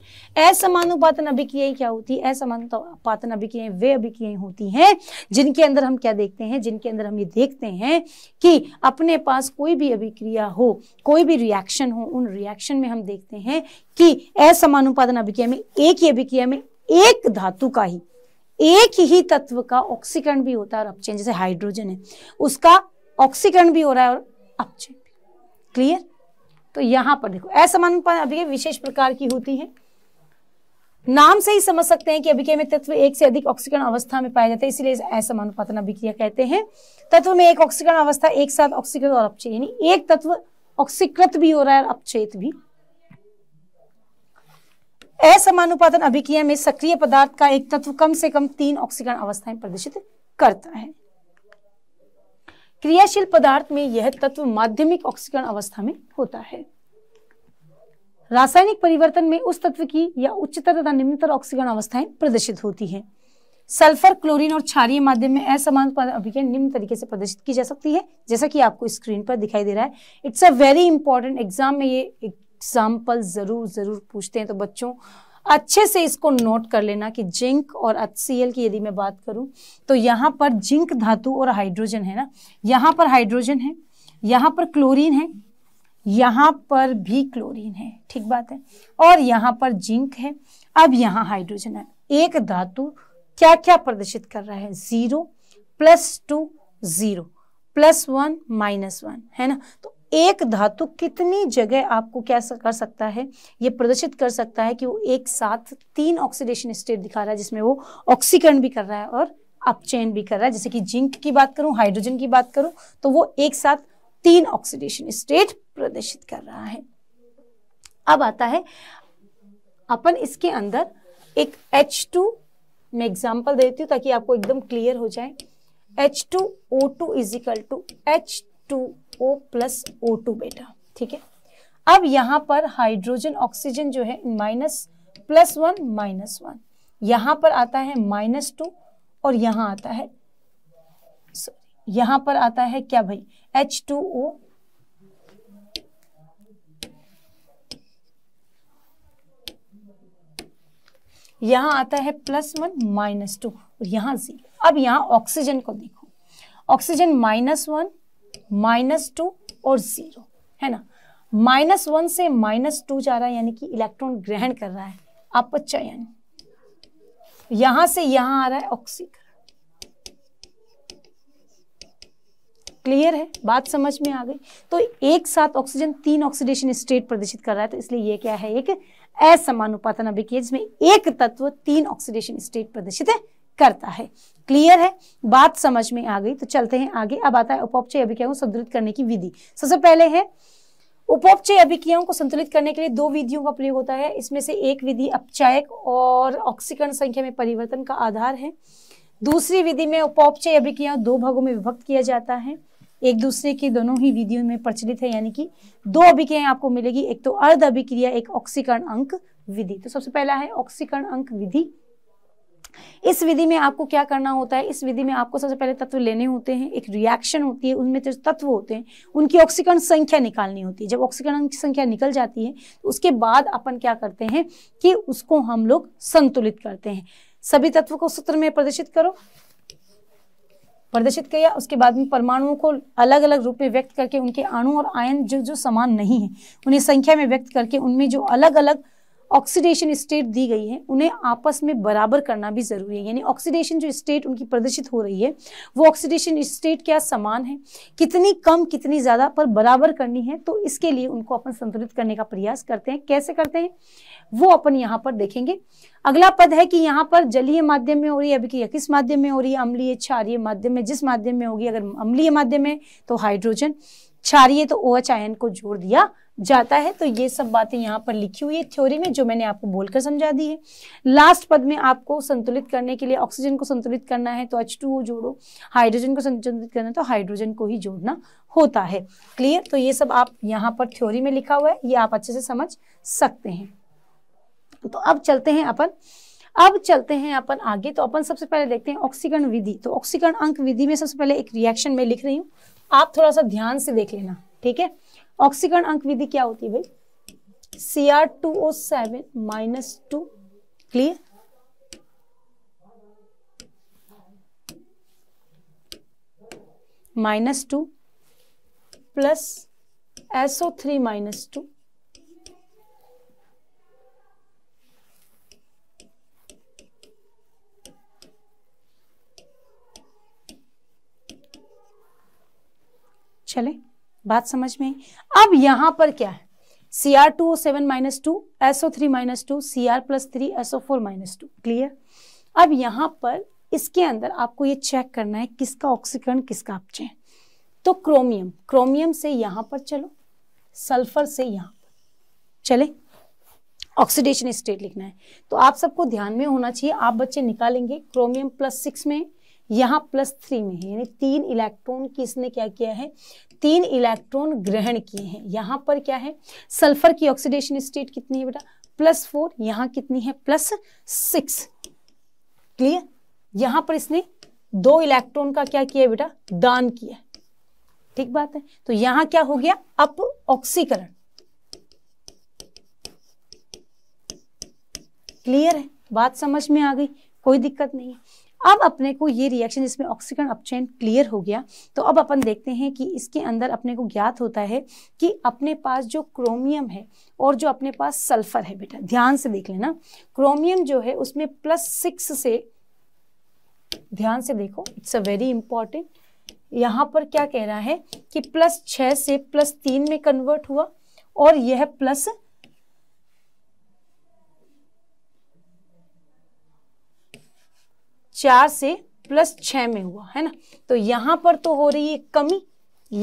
असमानुपातन अभिक्रिया क्या होती है असमानुपातन अभिक्रिया वे अभिक्रियाएं होती हैं जिनके अंदर हम क्या देखते हैं जिनके अंदर हम ये देखते हैं कि अपने पास कोई भी अभिक्रिया हो कोई भी रिएक्शन हो उन रिएक्शन में हम देखते हैं कि असमानुपातन अभिक्रिया में एक ही अभिक्रिया में एक धातु का ही एक ही तत्व का ऑक्सीकरण भी होता है और अपचयन जैसे हाइड्रोजन है उसका ऑक्सीकरण भी हो रहा है और अपचय भी क्लियर तो यहाँ पर देखो असमानुपात अभी विशेष प्रकार की होती है नाम से ही समझ सकते हैं कि अभिक्रिया में तत्व एक से अधिक ऑक्सीकरण अवस्था में पाया जाता है इसलिए असमानुपातन अभिक्रिया कहते हैं तत्व में एक ऑक्सीकरण अवस्था एक साथ ऑक्सीकृत और अपचय यानी एक तत्व ऑक्सीकृत भी हो रहा है और अपचेत भी असमानुपातन अभिक्रिया में सक्रिय पदार्थ का एक तत्व कम से कम तीन ऑक्सीकरण अवस्थाएं प्रदर्शित करता है क्रियाशील पदार्थ में यह तत्व माध्यमिक ऑक्सीकरण अवस्था में होता है रासायनिक परिवर्तन में उस तत्व की या उच्चतर तथा निम्नतर ऑक्सीकरण अवस्थाएं प्रदर्शित होती हैं सल्फर क्लोरीन और क्षारिय माध्यम में असमान अभिक्रिया निम्न तरीके से प्रदर्शित की जा सकती है जैसा कि आपको स्क्रीन पर दिखाई दे रहा है it's a very important exam में ये एग्जाम्पल जरूर जरूर पूछते हैं तो बच्चों अच्छे से इसको नोट कर लेना कि जिंक और एच की यदि मैं बात करूं तो यहाँ पर जिंक धातु और हाइड्रोजन है ना यहाँ पर हाइड्रोजन है यहाँ पर क्लोरीन है यहाँ पर भी क्लोरीन है ठीक बात है और यहाँ पर जिंक है अब यहाँ हाइड्रोजन है एक धातु क्या क्या प्रदर्शित कर रहा है zero plus two zero plus one minus one है ना तो एक धातु कितनी जगह आपको क्या कर सकता है ये प्रदर्शित कर सकता है कि वो एक साथ तीन ऑक्सीडेशन स्टेट दिखा रहा है जिसमें वो ऑक्सीकरण भी कर रहा है और अपचैन भी कर रहा है जैसे कि जिंक की बात करूं हाइड्रोजन की बात करूं तो वो एक साथ तीन ऑक्सीडेशन स्टेट प्रदर्शित कर रहा है अब आता है अपन इसके अंदर एक H2 मैं एग्जाम्पल देती हूँ ताकि आपको एकदम क्लियर हो जाए H2O2 two O two is equal to H two O plus O two बेटा ठीक है अब यहां पर हाइड्रोजन ऑक्सीजन जो है minus plus one minus one यहां पर आता है माइनस टू और यहां आता है यहां पर आता है क्या भाई एच टू ओ यहां आता है प्लस वन माइनस टू और जीरो अब यहां ऑक्सीजन को देखो oxygen minus one minus two और जीरो है ना माइनस वन से माइनस टू जा रहा है यानी कि इलेक्ट्रॉन ग्रहण कर रहा है अपचयन यहां से यहां आ रहा है ऑक्सीकरण क्लियर है बात समझ में आ गई तो एक साथ ऑक्सीजन तीन ऑक्सीडेशन स्टेट प्रदर्शित कर रहा है तो इसलिए यह क्या है एक असमानुपातन अभिक्रिया जिसमें एक तत्व तीन ऑक्सीडेशन स्टेट प्रदर्शित है करता है क्लियर है बात समझ में आ गई तो चलते हैं आगे अब आता है उपोपचय अभिक्रियाओं को संतुलित करने की विधि सबसे पहले है उपोपचय अभिक्रियाओं को संतुलित करने के लिए दो विधियों का प्रयोग होता है इसमें से एक विधि अपचायक और ऑक्सीकरण संख्या में परिवर्तन का आधार है दूसरी विधि में उपोपचय अभिक्रियाओं दो भागों में विभक्त किया जाता है एक दूसरे के दोनों ही विधियों में प्रचलित है यानी कि दो अभिक्रियाएं आपको मिलेगी एक तो अर्ध अभिक्रिया एक ऑक्सीकरण अंक विधि तो सबसे पहला है ऑक्सीकरण अंक विधि इस विधि में आपको क्या करना होता है इस विधि में आपको सबसे पहले तत्व लेने होते हैं एक रिएक्शन होती है उनमें जो तत्व होते हैं उनकी ऑक्सीकरण संख्या निकालनी होती है जब ऑक्सीकरण संख्या निकल जाती है तो उसके बाद अपन क्या करते हैं कि उसको हम लोग संतुलित करते हैं सभी तत्व को सूत्र में प्रदर्शित करो प्रदर्शित किया उसके बाद में परमाणुओं को अलग अलग रूप में व्यक्त करके उनके अणु और आयन जो जो समान नहीं है उन्हें संख्या में व्यक्त करके उनमें जो अलग अलग ऑक्सीडेशन स्टेट दी गई है उन्हें आपस में बराबर करना भी ज़रूरी है यानी ऑक्सीडेशन जो स्टेट उनकी प्रदर्शित हो रही है वो ऑक्सीडेशन स्टेट क्या समान है कितनी कम कितनी ज़्यादा पर बराबर करनी है तो इसके लिए उनको अपन संतुलित करने का प्रयास करते हैं कैसे करते हैं वो अपन यहाँ पर देखेंगे अगला पद है कि यहाँ पर जलीय माध्यम में हो रही है अभी कि किस माध्यम में हो रही है अम्लीय क्षारिय माध्यम में जिस माध्यम में होगी अगर अम्लीय माध्यम है तो हाइड्रोजन क्षारिय तो ओ एच आयन को जोड़ दिया जाता है तो ये सब बातें यहाँ पर लिखी हुई है थ्योरी में जो मैंने आपको बोलकर समझा दी है लास्ट पद में आपको संतुलित करने के लिए ऑक्सीजन को संतुलित करना है तो एच टू जोड़ो हाइड्रोजन को संतुलित करना है तो हाइड्रोजन को ही जोड़ना होता है क्लियर तो ये सब आप यहाँ पर थ्योरी में लिखा हुआ है ये आप अच्छे से समझ सकते हैं तो अब चलते हैं अपन अब चलते हैं अपन आगे तो अपन सबसे पहले देखते हैं ऑक्सीकरण विधि तो ऑक्सीकरण अंक विधि में सबसे पहले एक रिएक्शन में लिख रही हूँ आप थोड़ा सा ध्यान से देख लेना ठीक है ऑक्सीकरण अंक विधि क्या होती है भाई C R two O seven minus two clear minus two plus SO three minus two चले बात समझ में अब यहां पर क्या है C R two O seven minus two S O three minus two C R plus three S O four minus two clear अब यहां पर इसके अंदर आपको ये चेक करना है किसका ऑक्सीकरण किसका अपचय तो क्रोमियम क्रोमियम से यहां पर चलो सल्फर से यहां पर चले ऑक्सीडेशन स्टेट लिखना है तो आप सबको ध्यान में होना चाहिए आप बच्चे निकालेंगे क्रोमियम प्लस सिक्स में यहाँ प्लस थ्री में है यानी तीन इलेक्ट्रॉन की इसने क्या किया है तीन इलेक्ट्रॉन ग्रहण किए हैं यहाँ पर क्या है सल्फर की ऑक्सीडेशन स्टेट कितनी है बेटा प्लस फोर यहाँ कितनी है प्लस सिक्स क्लियर यहाँ पर इसने दो इलेक्ट्रॉन का क्या किया बेटा दान किया ठीक बात है तो यहाँ क्या हो गया अप ऑक्सीकरण क्लियर है बात समझ में आ गई कोई दिक्कत नहीं है अब अपने को ये रिएक्शन जिसमें ऑक्सीजन अपचैन क्लियर हो गया तो अब अपन देखते हैं कि इसके अंदर अपने को ज्ञात होता है कि अपने पास जो क्रोमियम है और जो अपने पास सल्फर है बेटा ध्यान से देख लेना क्रोमियम जो है उसमें प्लस सिक्स से ध्यान से देखो इट्स अ वेरी इंपॉर्टेंट यहां पर क्या कह रहा है कि प्लस छह से प्लस तीन में कन्वर्ट हुआ और यह प्लस चार से प्लस छह में हुआ है ना तो यहां पर तो हो रही है कमी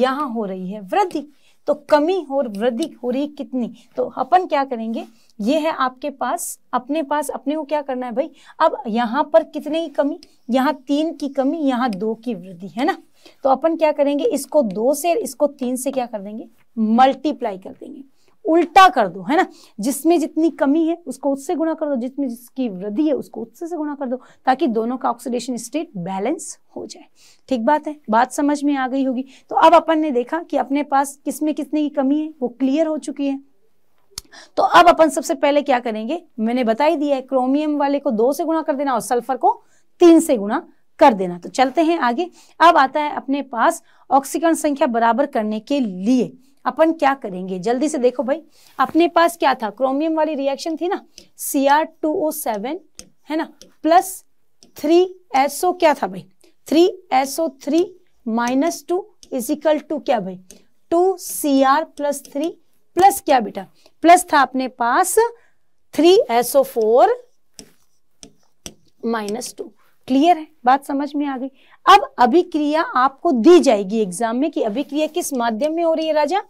यहां हो रही है वृद्धि तो कमी और वृद्धि हो रही कितनी तो अपन क्या करेंगे ये है आपके पास अपने पास अपने को क्या करना है भाई अब यहाँ पर कितने की कमी यहाँ तीन की कमी यहाँ दो की वृद्धि है ना तो अपन क्या करेंगे इसको दो से इसको तीन से क्या कर देंगे मल्टीप्लाई कर देंगे उल्टा कर दो है ना जिसमें जितनी कमी है उसको उससे गुणा कर दो जिसमें जिसकी वृद्धि है उसको उससे से गुणा कर दो ताकि दोनों का ऑक्सीडेशन स्टेट बैलेंस हो जाए ठीक बात है बात समझ में आ गई होगी तो अब अपन ने देखा कि अपने पास किसमें कितने की कमी है वो क्लियर हो चुकी है तो अब अपन सबसे पहले क्या करेंगे मैंने बता ही दिया है क्रोमियम वाले को दो से गुणा कर देना और सल्फर को तीन से गुणा कर देना तो चलते हैं आगे अब आता है अपने पास ऑक्सीकरण संख्या बराबर करने के लिए अपन क्या करेंगे जल्दी से देखो भाई अपने पास क्या था क्रोमियम वाली रिएक्शन थी ना C R two O seven है ना प्लस थ्री एसओ क्या था भाई three SO three minus two is equal to क्या भाई two C R plus three plus क्या बेटा प्लस था अपने पास three SO four minus two clear है बात समझ में आ गई अब अभिक्रिया आपको दी जाएगी एग्जाम में कि अभिक्रिया किस माध्यम में हो रही है राजा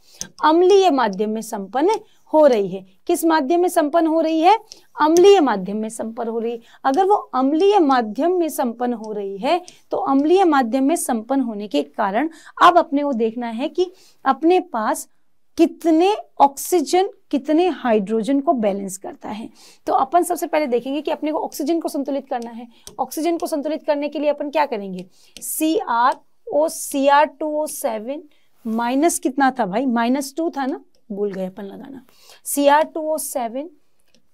अम्लीय माध्यम में संपन्न हो रही है किस माध्यम में संपन्न हो रही है अम्लीय माध्यम में संपन्न हो रही है अगर वो अम्लीय माध्यम में संपन्न हो रही है तो अम्लीय माध्यम में संपन्न होने के कारण अब अपने वो देखना है कि अपने पास कितने ऑक्सीजन कितने हाइड्रोजन को बैलेंस करता है तो अपन सबसे पहले देखेंगे कि अपने को ऑक्सीजन को संतुलित करना है ऑक्सीजन को संतुलित करने के लिए अपन क्या करेंगे C R O C R two O seven minus कितना था भाई माइनस टू था ना भूल गए अपन लगाना C R two O seven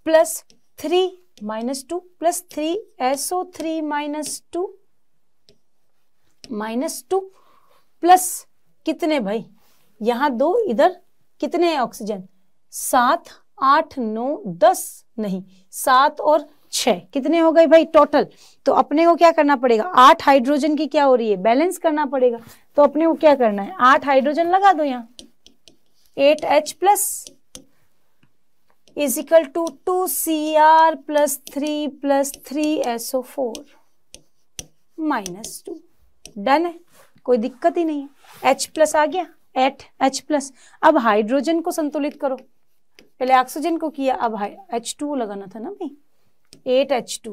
plus three minus two plus three SO three minus two minus two plus कितने भाई यहां दो इधर कितने हैं ऑक्सीजन सात आठ नौ दस नहीं सात और छ कितने हो गए भाई टोटल तो अपने को क्या करना पड़ेगा आठ हाइड्रोजन की क्या हो रही है बैलेंस करना पड़ेगा तो अपने को क्या करना है आठ हाइड्रोजन लगा दो यहाँ eight H plus is equal to two C R plus three plus three S O four minus two done है कोई दिक्कत ही नहीं है एच प्लस आ गया एट एच प्लस अब हाइड्रोजन को संतुलित करो पहले ऑक्सीजन को किया अब एच टू लगाना था ना भाई एट एच टू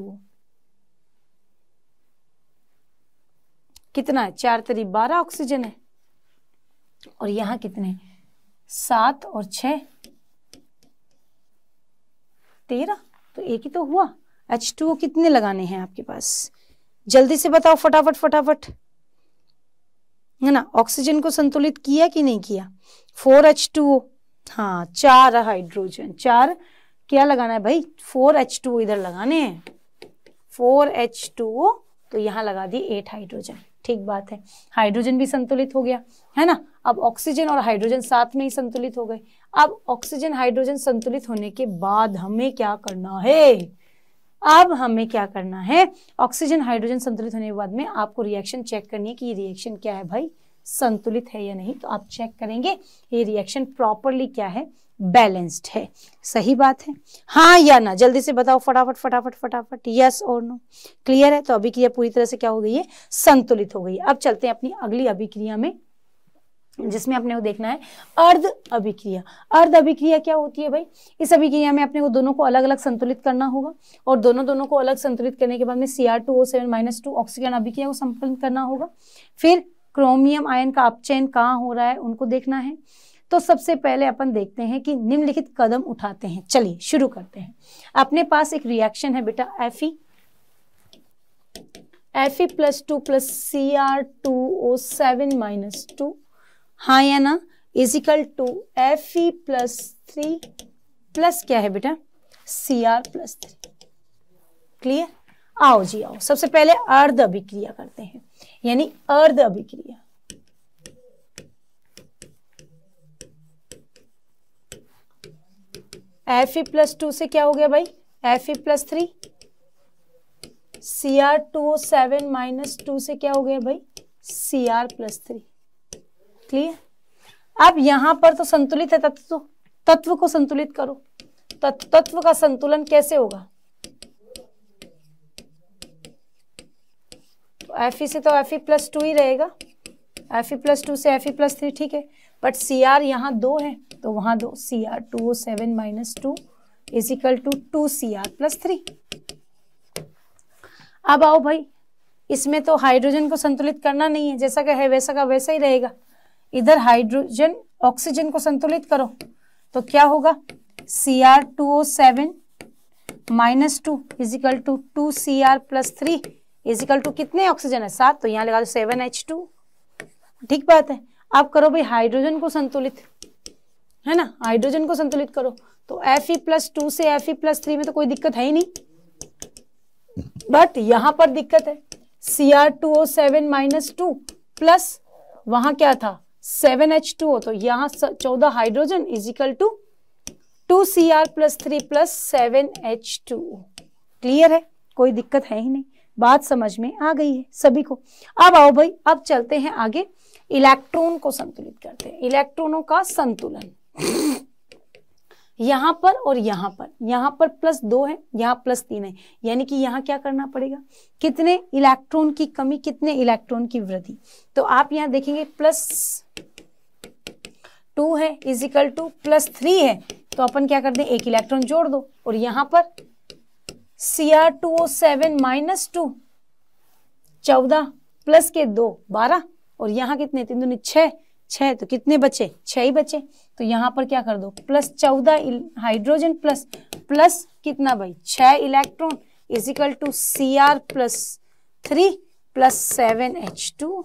कितना है चार तरी बारह ऑक्सीजन है और यहां कितने सात और छ तेरह तो एक ही तो हुआ एच टू कितने लगाने हैं आपके पास जल्दी से बताओ फटाफट फटाफट है ना ऑक्सीजन को संतुलित किया कि नहीं किया फोर एच टू हाँ चार हाइड्रोजन चार क्या लगाना है भाई फोर एच टू इधर लगाने हैं फोर एच टू तो यहाँ लगा दी एट हाइड्रोजन ठीक बात है हाइड्रोजन भी संतुलित हो गया है ना अब ऑक्सीजन और हाइड्रोजन साथ में ही संतुलित हो गए अब ऑक्सीजन हाइड्रोजन संतुलित होने के बाद हमें क्या करना है अब हमें क्या करना है ऑक्सीजन हाइड्रोजन संतुलित होने के बाद में आपको रिएक्शन चेक करनी है कि ये रिएक्शन क्या है भाई संतुलित है या नहीं तो आप चेक करेंगे ये रिएक्शन प्रॉपरली क्या है बैलेंस्ड है सही बात है हाँ या ना जल्दी से बताओ फटाफट फटाफट फटाफट यस और नो क्लियर है तो अभिक्रिया पूरी तरह से क्या हो गई है संतुलित हो गई अब चलते हैं अपनी अगली अभिक्रिया में जिसमें अपने को देखना है अर्ध अभिक्रिया अर्ध अभिक्रिया क्या होती है भाई इस अभिक्रिया में अपने को दोनों को अलग अलग संतुलित करना होगा और दोनों दोनों को अलग संतुलित करने के बाद में C R two O seven minus two oxygen अभिक्रिया को संतुलित करना होगा फिर क्रोमियम आयन का अपचयन कहाँ हो रहा है उनको देखना है तो सबसे पहले अपन देखते हैं कि निम्नलिखित कदम उठाते हैं चलिए शुरू करते हैं अपने पास एक रिएक्शन है बेटा F E F E plus two plus C R two O seven minus two हाँ या ना is equal to F E plus three plus क्या है बेटा C R plus three clear आओ जी आओ सबसे पहले अर्ध अभिक्रिया करते हैं यानी अर्ध अभिक्रिया एफ ई प्लस टू से क्या हो गया भाई F E plus three C R two seven minus two से क्या हो गया भाई C R plus three clear अब यहां पर तो संतुलित है तत्व तत्व को संतुलित करो तत्व, तत्व का संतुलन कैसे होगा तो एफ e से तो एफ प्लस टू ही रहेगा एफ प्लस टू से एफ प्लस थ्री ठीक है बट सी आर यहाँ दो है तो वहां दो C R two O seven minus two is equal to two C R plus three अब आओ भाई इसमें तो हाइड्रोजन को संतुलित करना नहीं है जैसा का है वैसा का वैसा ही रहेगा इधर हाइड्रोजन ऑक्सीजन को संतुलित करो तो क्या होगा C R two O seven minus two is equal to two C R plus three is equal two कितने ऑक्सीजन है सात तो यहाँ लगा दो सेवन एच टू ठीक बात है आप करो भाई हाइड्रोजन को संतुलित है ना हाइड्रोजन को संतुलित करो तो एफ ई प्लस टू से एफ ई प्लस थ्री में तो कोई दिक्कत है ही नहीं बट यहां पर दिक्कत है C R two O seven minus two plus वहां क्या था सेवन एच टू हो तो यहाँ चौदह hydrogen is equal to two C R plus three plus seven H two clear है कोई दिक्कत है ही नहीं बात समझ में आ गई है सभी को अब आओ भाई अब चलते हैं आगे इलेक्ट्रॉन को संतुलित करते हैं इलेक्ट्रॉनों का संतुलन यहां पर और यहां पर यहां पर प्लस दो है यहाँ प्लस तीन है यानी कि यहाँ क्या करना पड़ेगा कितने इलेक्ट्रॉन की कमी कितने इलेक्ट्रॉन की वृद्धि तो आप यहाँ देखेंगे प्लस टू है इजिकल टू प्लस थ्री है तो अपन क्या कर दें एक इलेक्ट्रॉन जोड़ दो और यहां पर C R two O seven minus two चौदह प्लस के दो बारह और यहां कितने तीन दूनी छह छह तो कितने बचे छह ही बचे तो यहाँ पर क्या कर दो प्लस चौदह हाइड्रोजन प्लस प्लस कितना भाई छह electron is equal to C R plus three plus seven H two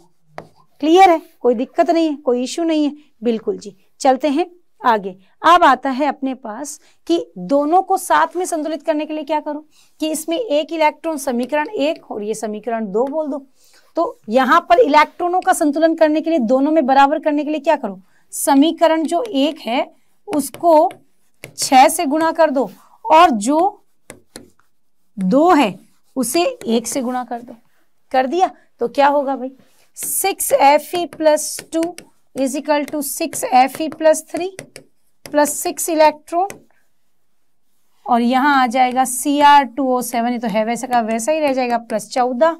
clear है कोई दिक्कत नहीं है कोई इश्यू नहीं है बिल्कुल जी चलते हैं आगे अब आता है अपने पास कि दोनों को साथ में संतुलित करने के लिए क्या करो कि इसमें एक इलेक्ट्रॉन समीकरण एक और ये समीकरण दो बोल दो तो यहां पर इलेक्ट्रॉनों का संतुलन करने के लिए दोनों में बराबर करने के लिए क्या करो समीकरण जो एक है उसको छह से गुणा कर दो और जो दो है उसे एक से गुणा कर दो कर दिया तो क्या होगा भाई six F E plus two is equal to six F E plus three plus six electron और यहां आ जाएगा C R two O seven ये तो है वैसा का वैसा ही रह जाएगा प्लस चौदह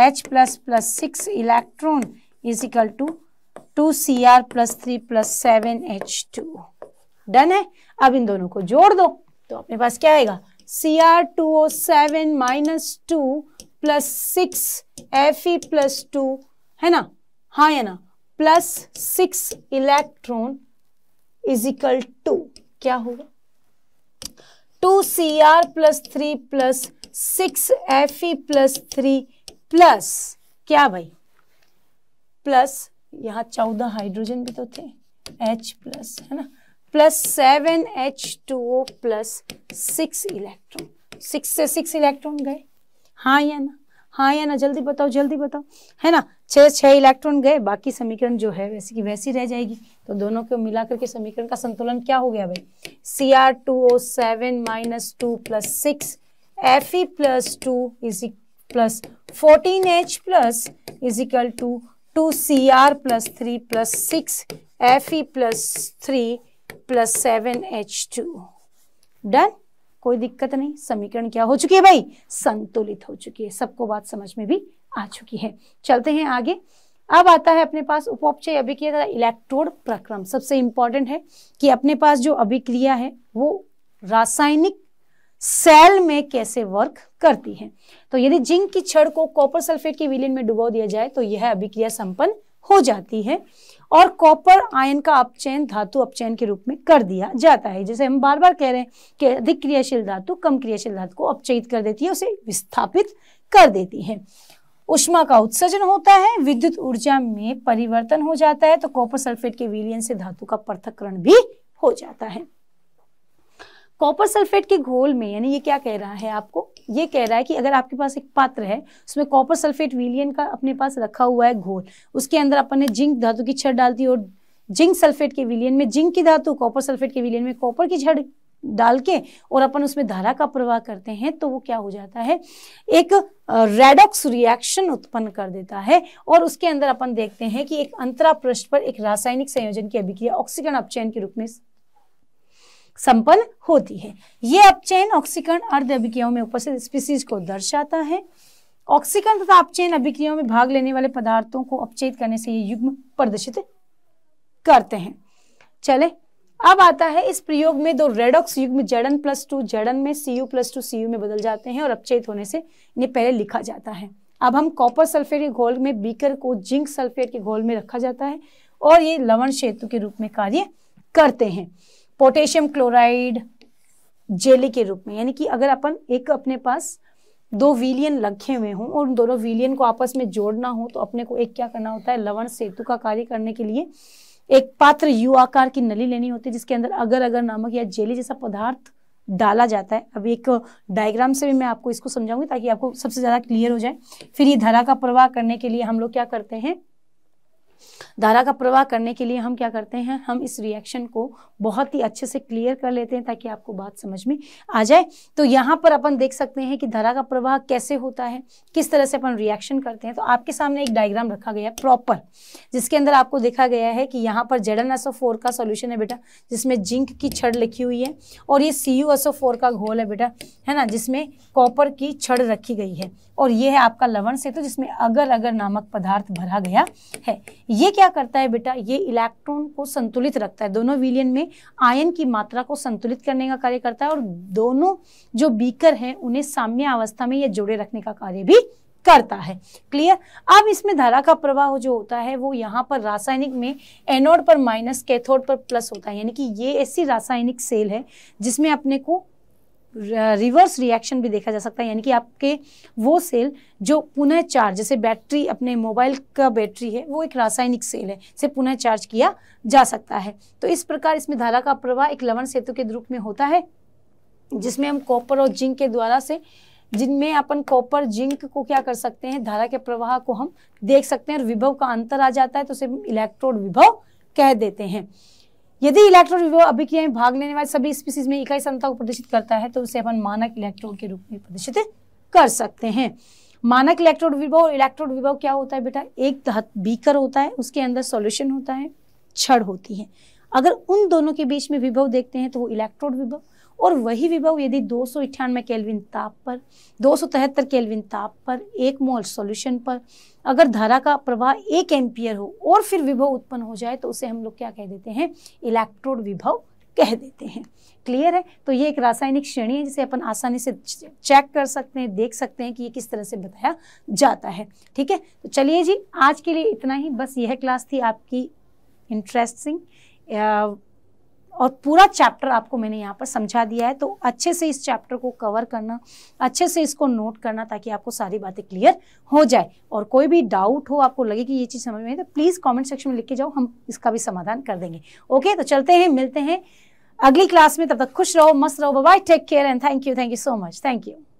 H plus six electron is equal to two C R plus three plus seven H two done है अब इन दोनों को जोड़ दो तो अपने पास क्या आएगा C R two O seven minus two plus six F E plus two है ना हाँ है ना plus six electron is equal to क्या होगा two C R plus three plus six F E plus three plus क्या भाई plus यहाँ चौदह हाइड्रोजन भी तो थे H प्लस है ना plus seven H two O plus six electron six से सिक्स इलेक्ट्रॉन गए हाँ या ना हाँ या ना जल्दी बताओ जल्दी बताओ है ना छह छह इलेक्ट्रॉन गए बाकी समीकरण जो है वैसे की वैसी रह जाएगी तो दोनों को मिलाकर के समीकरण का संतुलन क्या हो गया भाई C R two O seven minus two plus six F E plus two is plus fourteen H plus is equal to two C R plus three plus six F E plus three plus seven H two done कोई दिक्कत नहीं समीकरण क्या हो चुकी है भाई संतुलित हो चुकी है सबको बात समझ में भी आ चुकी है चलते हैं आगे अब आता है अपने पास उपोपचय अभिक्रिया तथा इलेक्ट्रोड प्रक्रम सबसे इंपॉर्टेंट है कि अपने पास जो अभिक्रिया है वो रासायनिक सेल में कैसे वर्क करती है तो यदि जिंक की छड़ को कॉपर सल्फेट के विलियन में डुबो दिया जाए तो यह अभिक्रिया संपन्न हो जाती है और कॉपर आयन का अपचयन धातु अपचयन के रूप में कर दिया जाता है जैसे हम बार बार कह रहे हैं कि अधिक क्रियाशील धातु कम क्रियाशील धातु को अपचयित कर देती है उसे विस्थापित कर देती है उष्मा का उत्सर्जन होता है विद्युत ऊर्जा में परिवर्तन हो जाता है तो कॉपर सल्फेट के विलियन से धातु का पृथककरण भी हो जाता है कॉपर सल्फेट के घोल में यानी ये क्या कह रहा है आपको ये कह रहा है कि अगर आपके पास एक पात्र है उसमें कॉपर सल्फेट विलियन का अपने पास रखा हुआ है घोल उसके अंदर अपन ने जिंक धातु की छड़ डाल दी और जिंक सल्फेट के विलियन में जिंक की धातु कॉपर सल्फेट के विलियन में कॉपर की छड़ डाल के और अपन उसमें धारा का प्रवाह करते हैं तो वो क्या हो जाता है एक रेडॉक्स रिएक्शन उत्पन्न कर देता है और उसके अंदर अपन देखते हैं कि एक अंतरा पृष्ठ पर एक रासायनिक संयोजन की अभिक्रिया ऑक्सीजन अपचयन के रूप में संपन्न होती है ये अपचयन ऑक्सीकरण अर्ध अभिक्रियाओं में उपस्थित स्पीसीज को दर्शाता है ऑक्सीकरण तथा अपचयन अभिक्रियाओं में भाग लेने वाले पदार्थों को अपचेत करने से ये युग्म प्रदर्शित करते हैं चले अब आता है इस प्रयोग में दो रेडॉक्स युग्म जड़न प्लस टू जड़न में C U plus two C U में बदल जाते हैं और अपचेत होने से इन्हें पहले लिखा जाता है अब हम कॉपर सल्फेट के घोल में बीकर को जिंक सल्फेट के घोल में रखा जाता है और ये लवण क्षेत्र के रूप में कार्य करते हैं पोटेशियम क्लोराइड जेली के रूप में यानी कि अगर अपन एक अपने पास दो विलियन रखे हुए हों और उन दोनों विलियन को आपस में जोड़ना हो तो अपने को एक क्या करना होता है लवण सेतु का कार्य करने के लिए एक पात्र यू आकार की नली लेनी होती है जिसके अंदर अगर अगर नामक या जेली जैसा पदार्थ डाला जाता है अब एक डायग्राम से भी मैं आपको इसको समझाऊंगी ताकि आपको सबसे ज़्यादा क्लियर हो जाए फिर ये धरा का प्रवाह करने के लिए हम लोग क्या करते हैं धारा का प्रवाह करने के लिए हम क्या करते हैं हम इस रिएक्शन को बहुत ही अच्छे से क्लियर कर लेते हैं ताकि आपको बात समझ में आ जाए तो यहाँ पर अपन देख सकते हैं कि धारा का प्रवाह कैसे होता है किस तरह से अपन रिएक्शन करते हैं तो आपके सामने एक डायग्राम रखा गया है प्रॉपर जिसके अंदर आपको देखा गया है कि यहाँ पर जेड का सोल्यूशन है बेटा जिसमें जिंक की छड़ लिखी हुई है और ये सी का घोल है बेटा है ना जिसमें कॉपर की छड़ रखी गई है और ये है आपका लवण सेतु जिसमें अगर अगर नामक पदार्थ भरा गया है ये क्या करता है बेटा ये इलेक्ट्रॉन को संतुलित रखता है दोनों विलियन में आयन की मात्रा को संतुलित करने का कार्य करता है और दोनों जो बीकर हैं उन्हें साम्य अवस्था में यह जोड़े रखने का कार्य भी करता है क्लियर अब इसमें धारा का प्रवाह जो होता है वो यहाँ पर रासायनिक में एनोड पर माइनस कैथोड पर प्लस होता है यानी कि ये ऐसी रासायनिक सेल है जिसमें अपने को रिवर्स रिएक्शन भी देखा जा सकता है यानी कि आपके वो सेल जो पुनः चार्ज जैसे बैटरी अपने मोबाइल का बैटरी है वो एक रासायनिक सेल है इसे पुनः चार्ज किया जा सकता है तो इस प्रकार इसमें धारा का प्रवाह एक लवण सेतु के रूप में होता है जिसमें हम कॉपर और जिंक के द्वारा से जिनमें अपन कॉपर जिंक को क्या कर सकते हैं धारा के प्रवाह को हम देख सकते हैं और विभव का अंतर आ जाता है तो उसे इलेक्ट्रोड विभव कह देते हैं यदि इलेक्ट्रॉन विभव अभिक्रिया में भाग लेने वाले सभी स्पीसीज में इकाई समता को प्रदर्शित करता है तो उसे अपन मानक इलेक्ट्रॉन के रूप में प्रदर्शित कर सकते हैं मानक इलेक्ट्रोड विभव इलेक्ट्रोड विभव क्या होता है बेटा एक बीकर होता है उसके अंदर सॉल्यूशन होता है छड़ होती है अगर उन दोनों के बीच में विभव देखते हैं तो वो इलेक्ट्रोड विभव और वही विभव यदि दो सौ इक्यानवे केल्विन ताप पर दो सौ तिहत्तर केल्विन ताप पर एक मोल सॉल्यूशन पर अगर धारा का प्रवाह एक एम्पियर हो और फिर विभव उत्पन्न हो जाए तो उसे हम लोग क्या कह देते हैं इलेक्ट्रोड विभव कह देते हैं क्लियर है तो ये एक रासायनिक श्रेणी है जिसे अपन आसानी से चेक कर सकते हैं देख सकते हैं कि ये किस तरह से बताया जाता है ठीक है तो चलिए जी आज के लिए इतना ही बस यह क्लास थी आपकी इंटरेस्टिंग और पूरा चैप्टर आपको मैंने यहाँ पर समझा दिया है तो अच्छे से इस चैप्टर को कवर करना अच्छे से इसको नोट करना ताकि आपको सारी बातें क्लियर हो जाए और कोई भी डाउट हो आपको लगे कि ये चीज़ समझ में नहीं तो प्लीज़ कमेंट सेक्शन में लिख के जाओ हम इसका भी समाधान कर देंगे ओके तो चलते हैं मिलते हैं अगली क्लास में तब तक खुश रहो मस्त रहो bye take care and thank you thank you so much thank you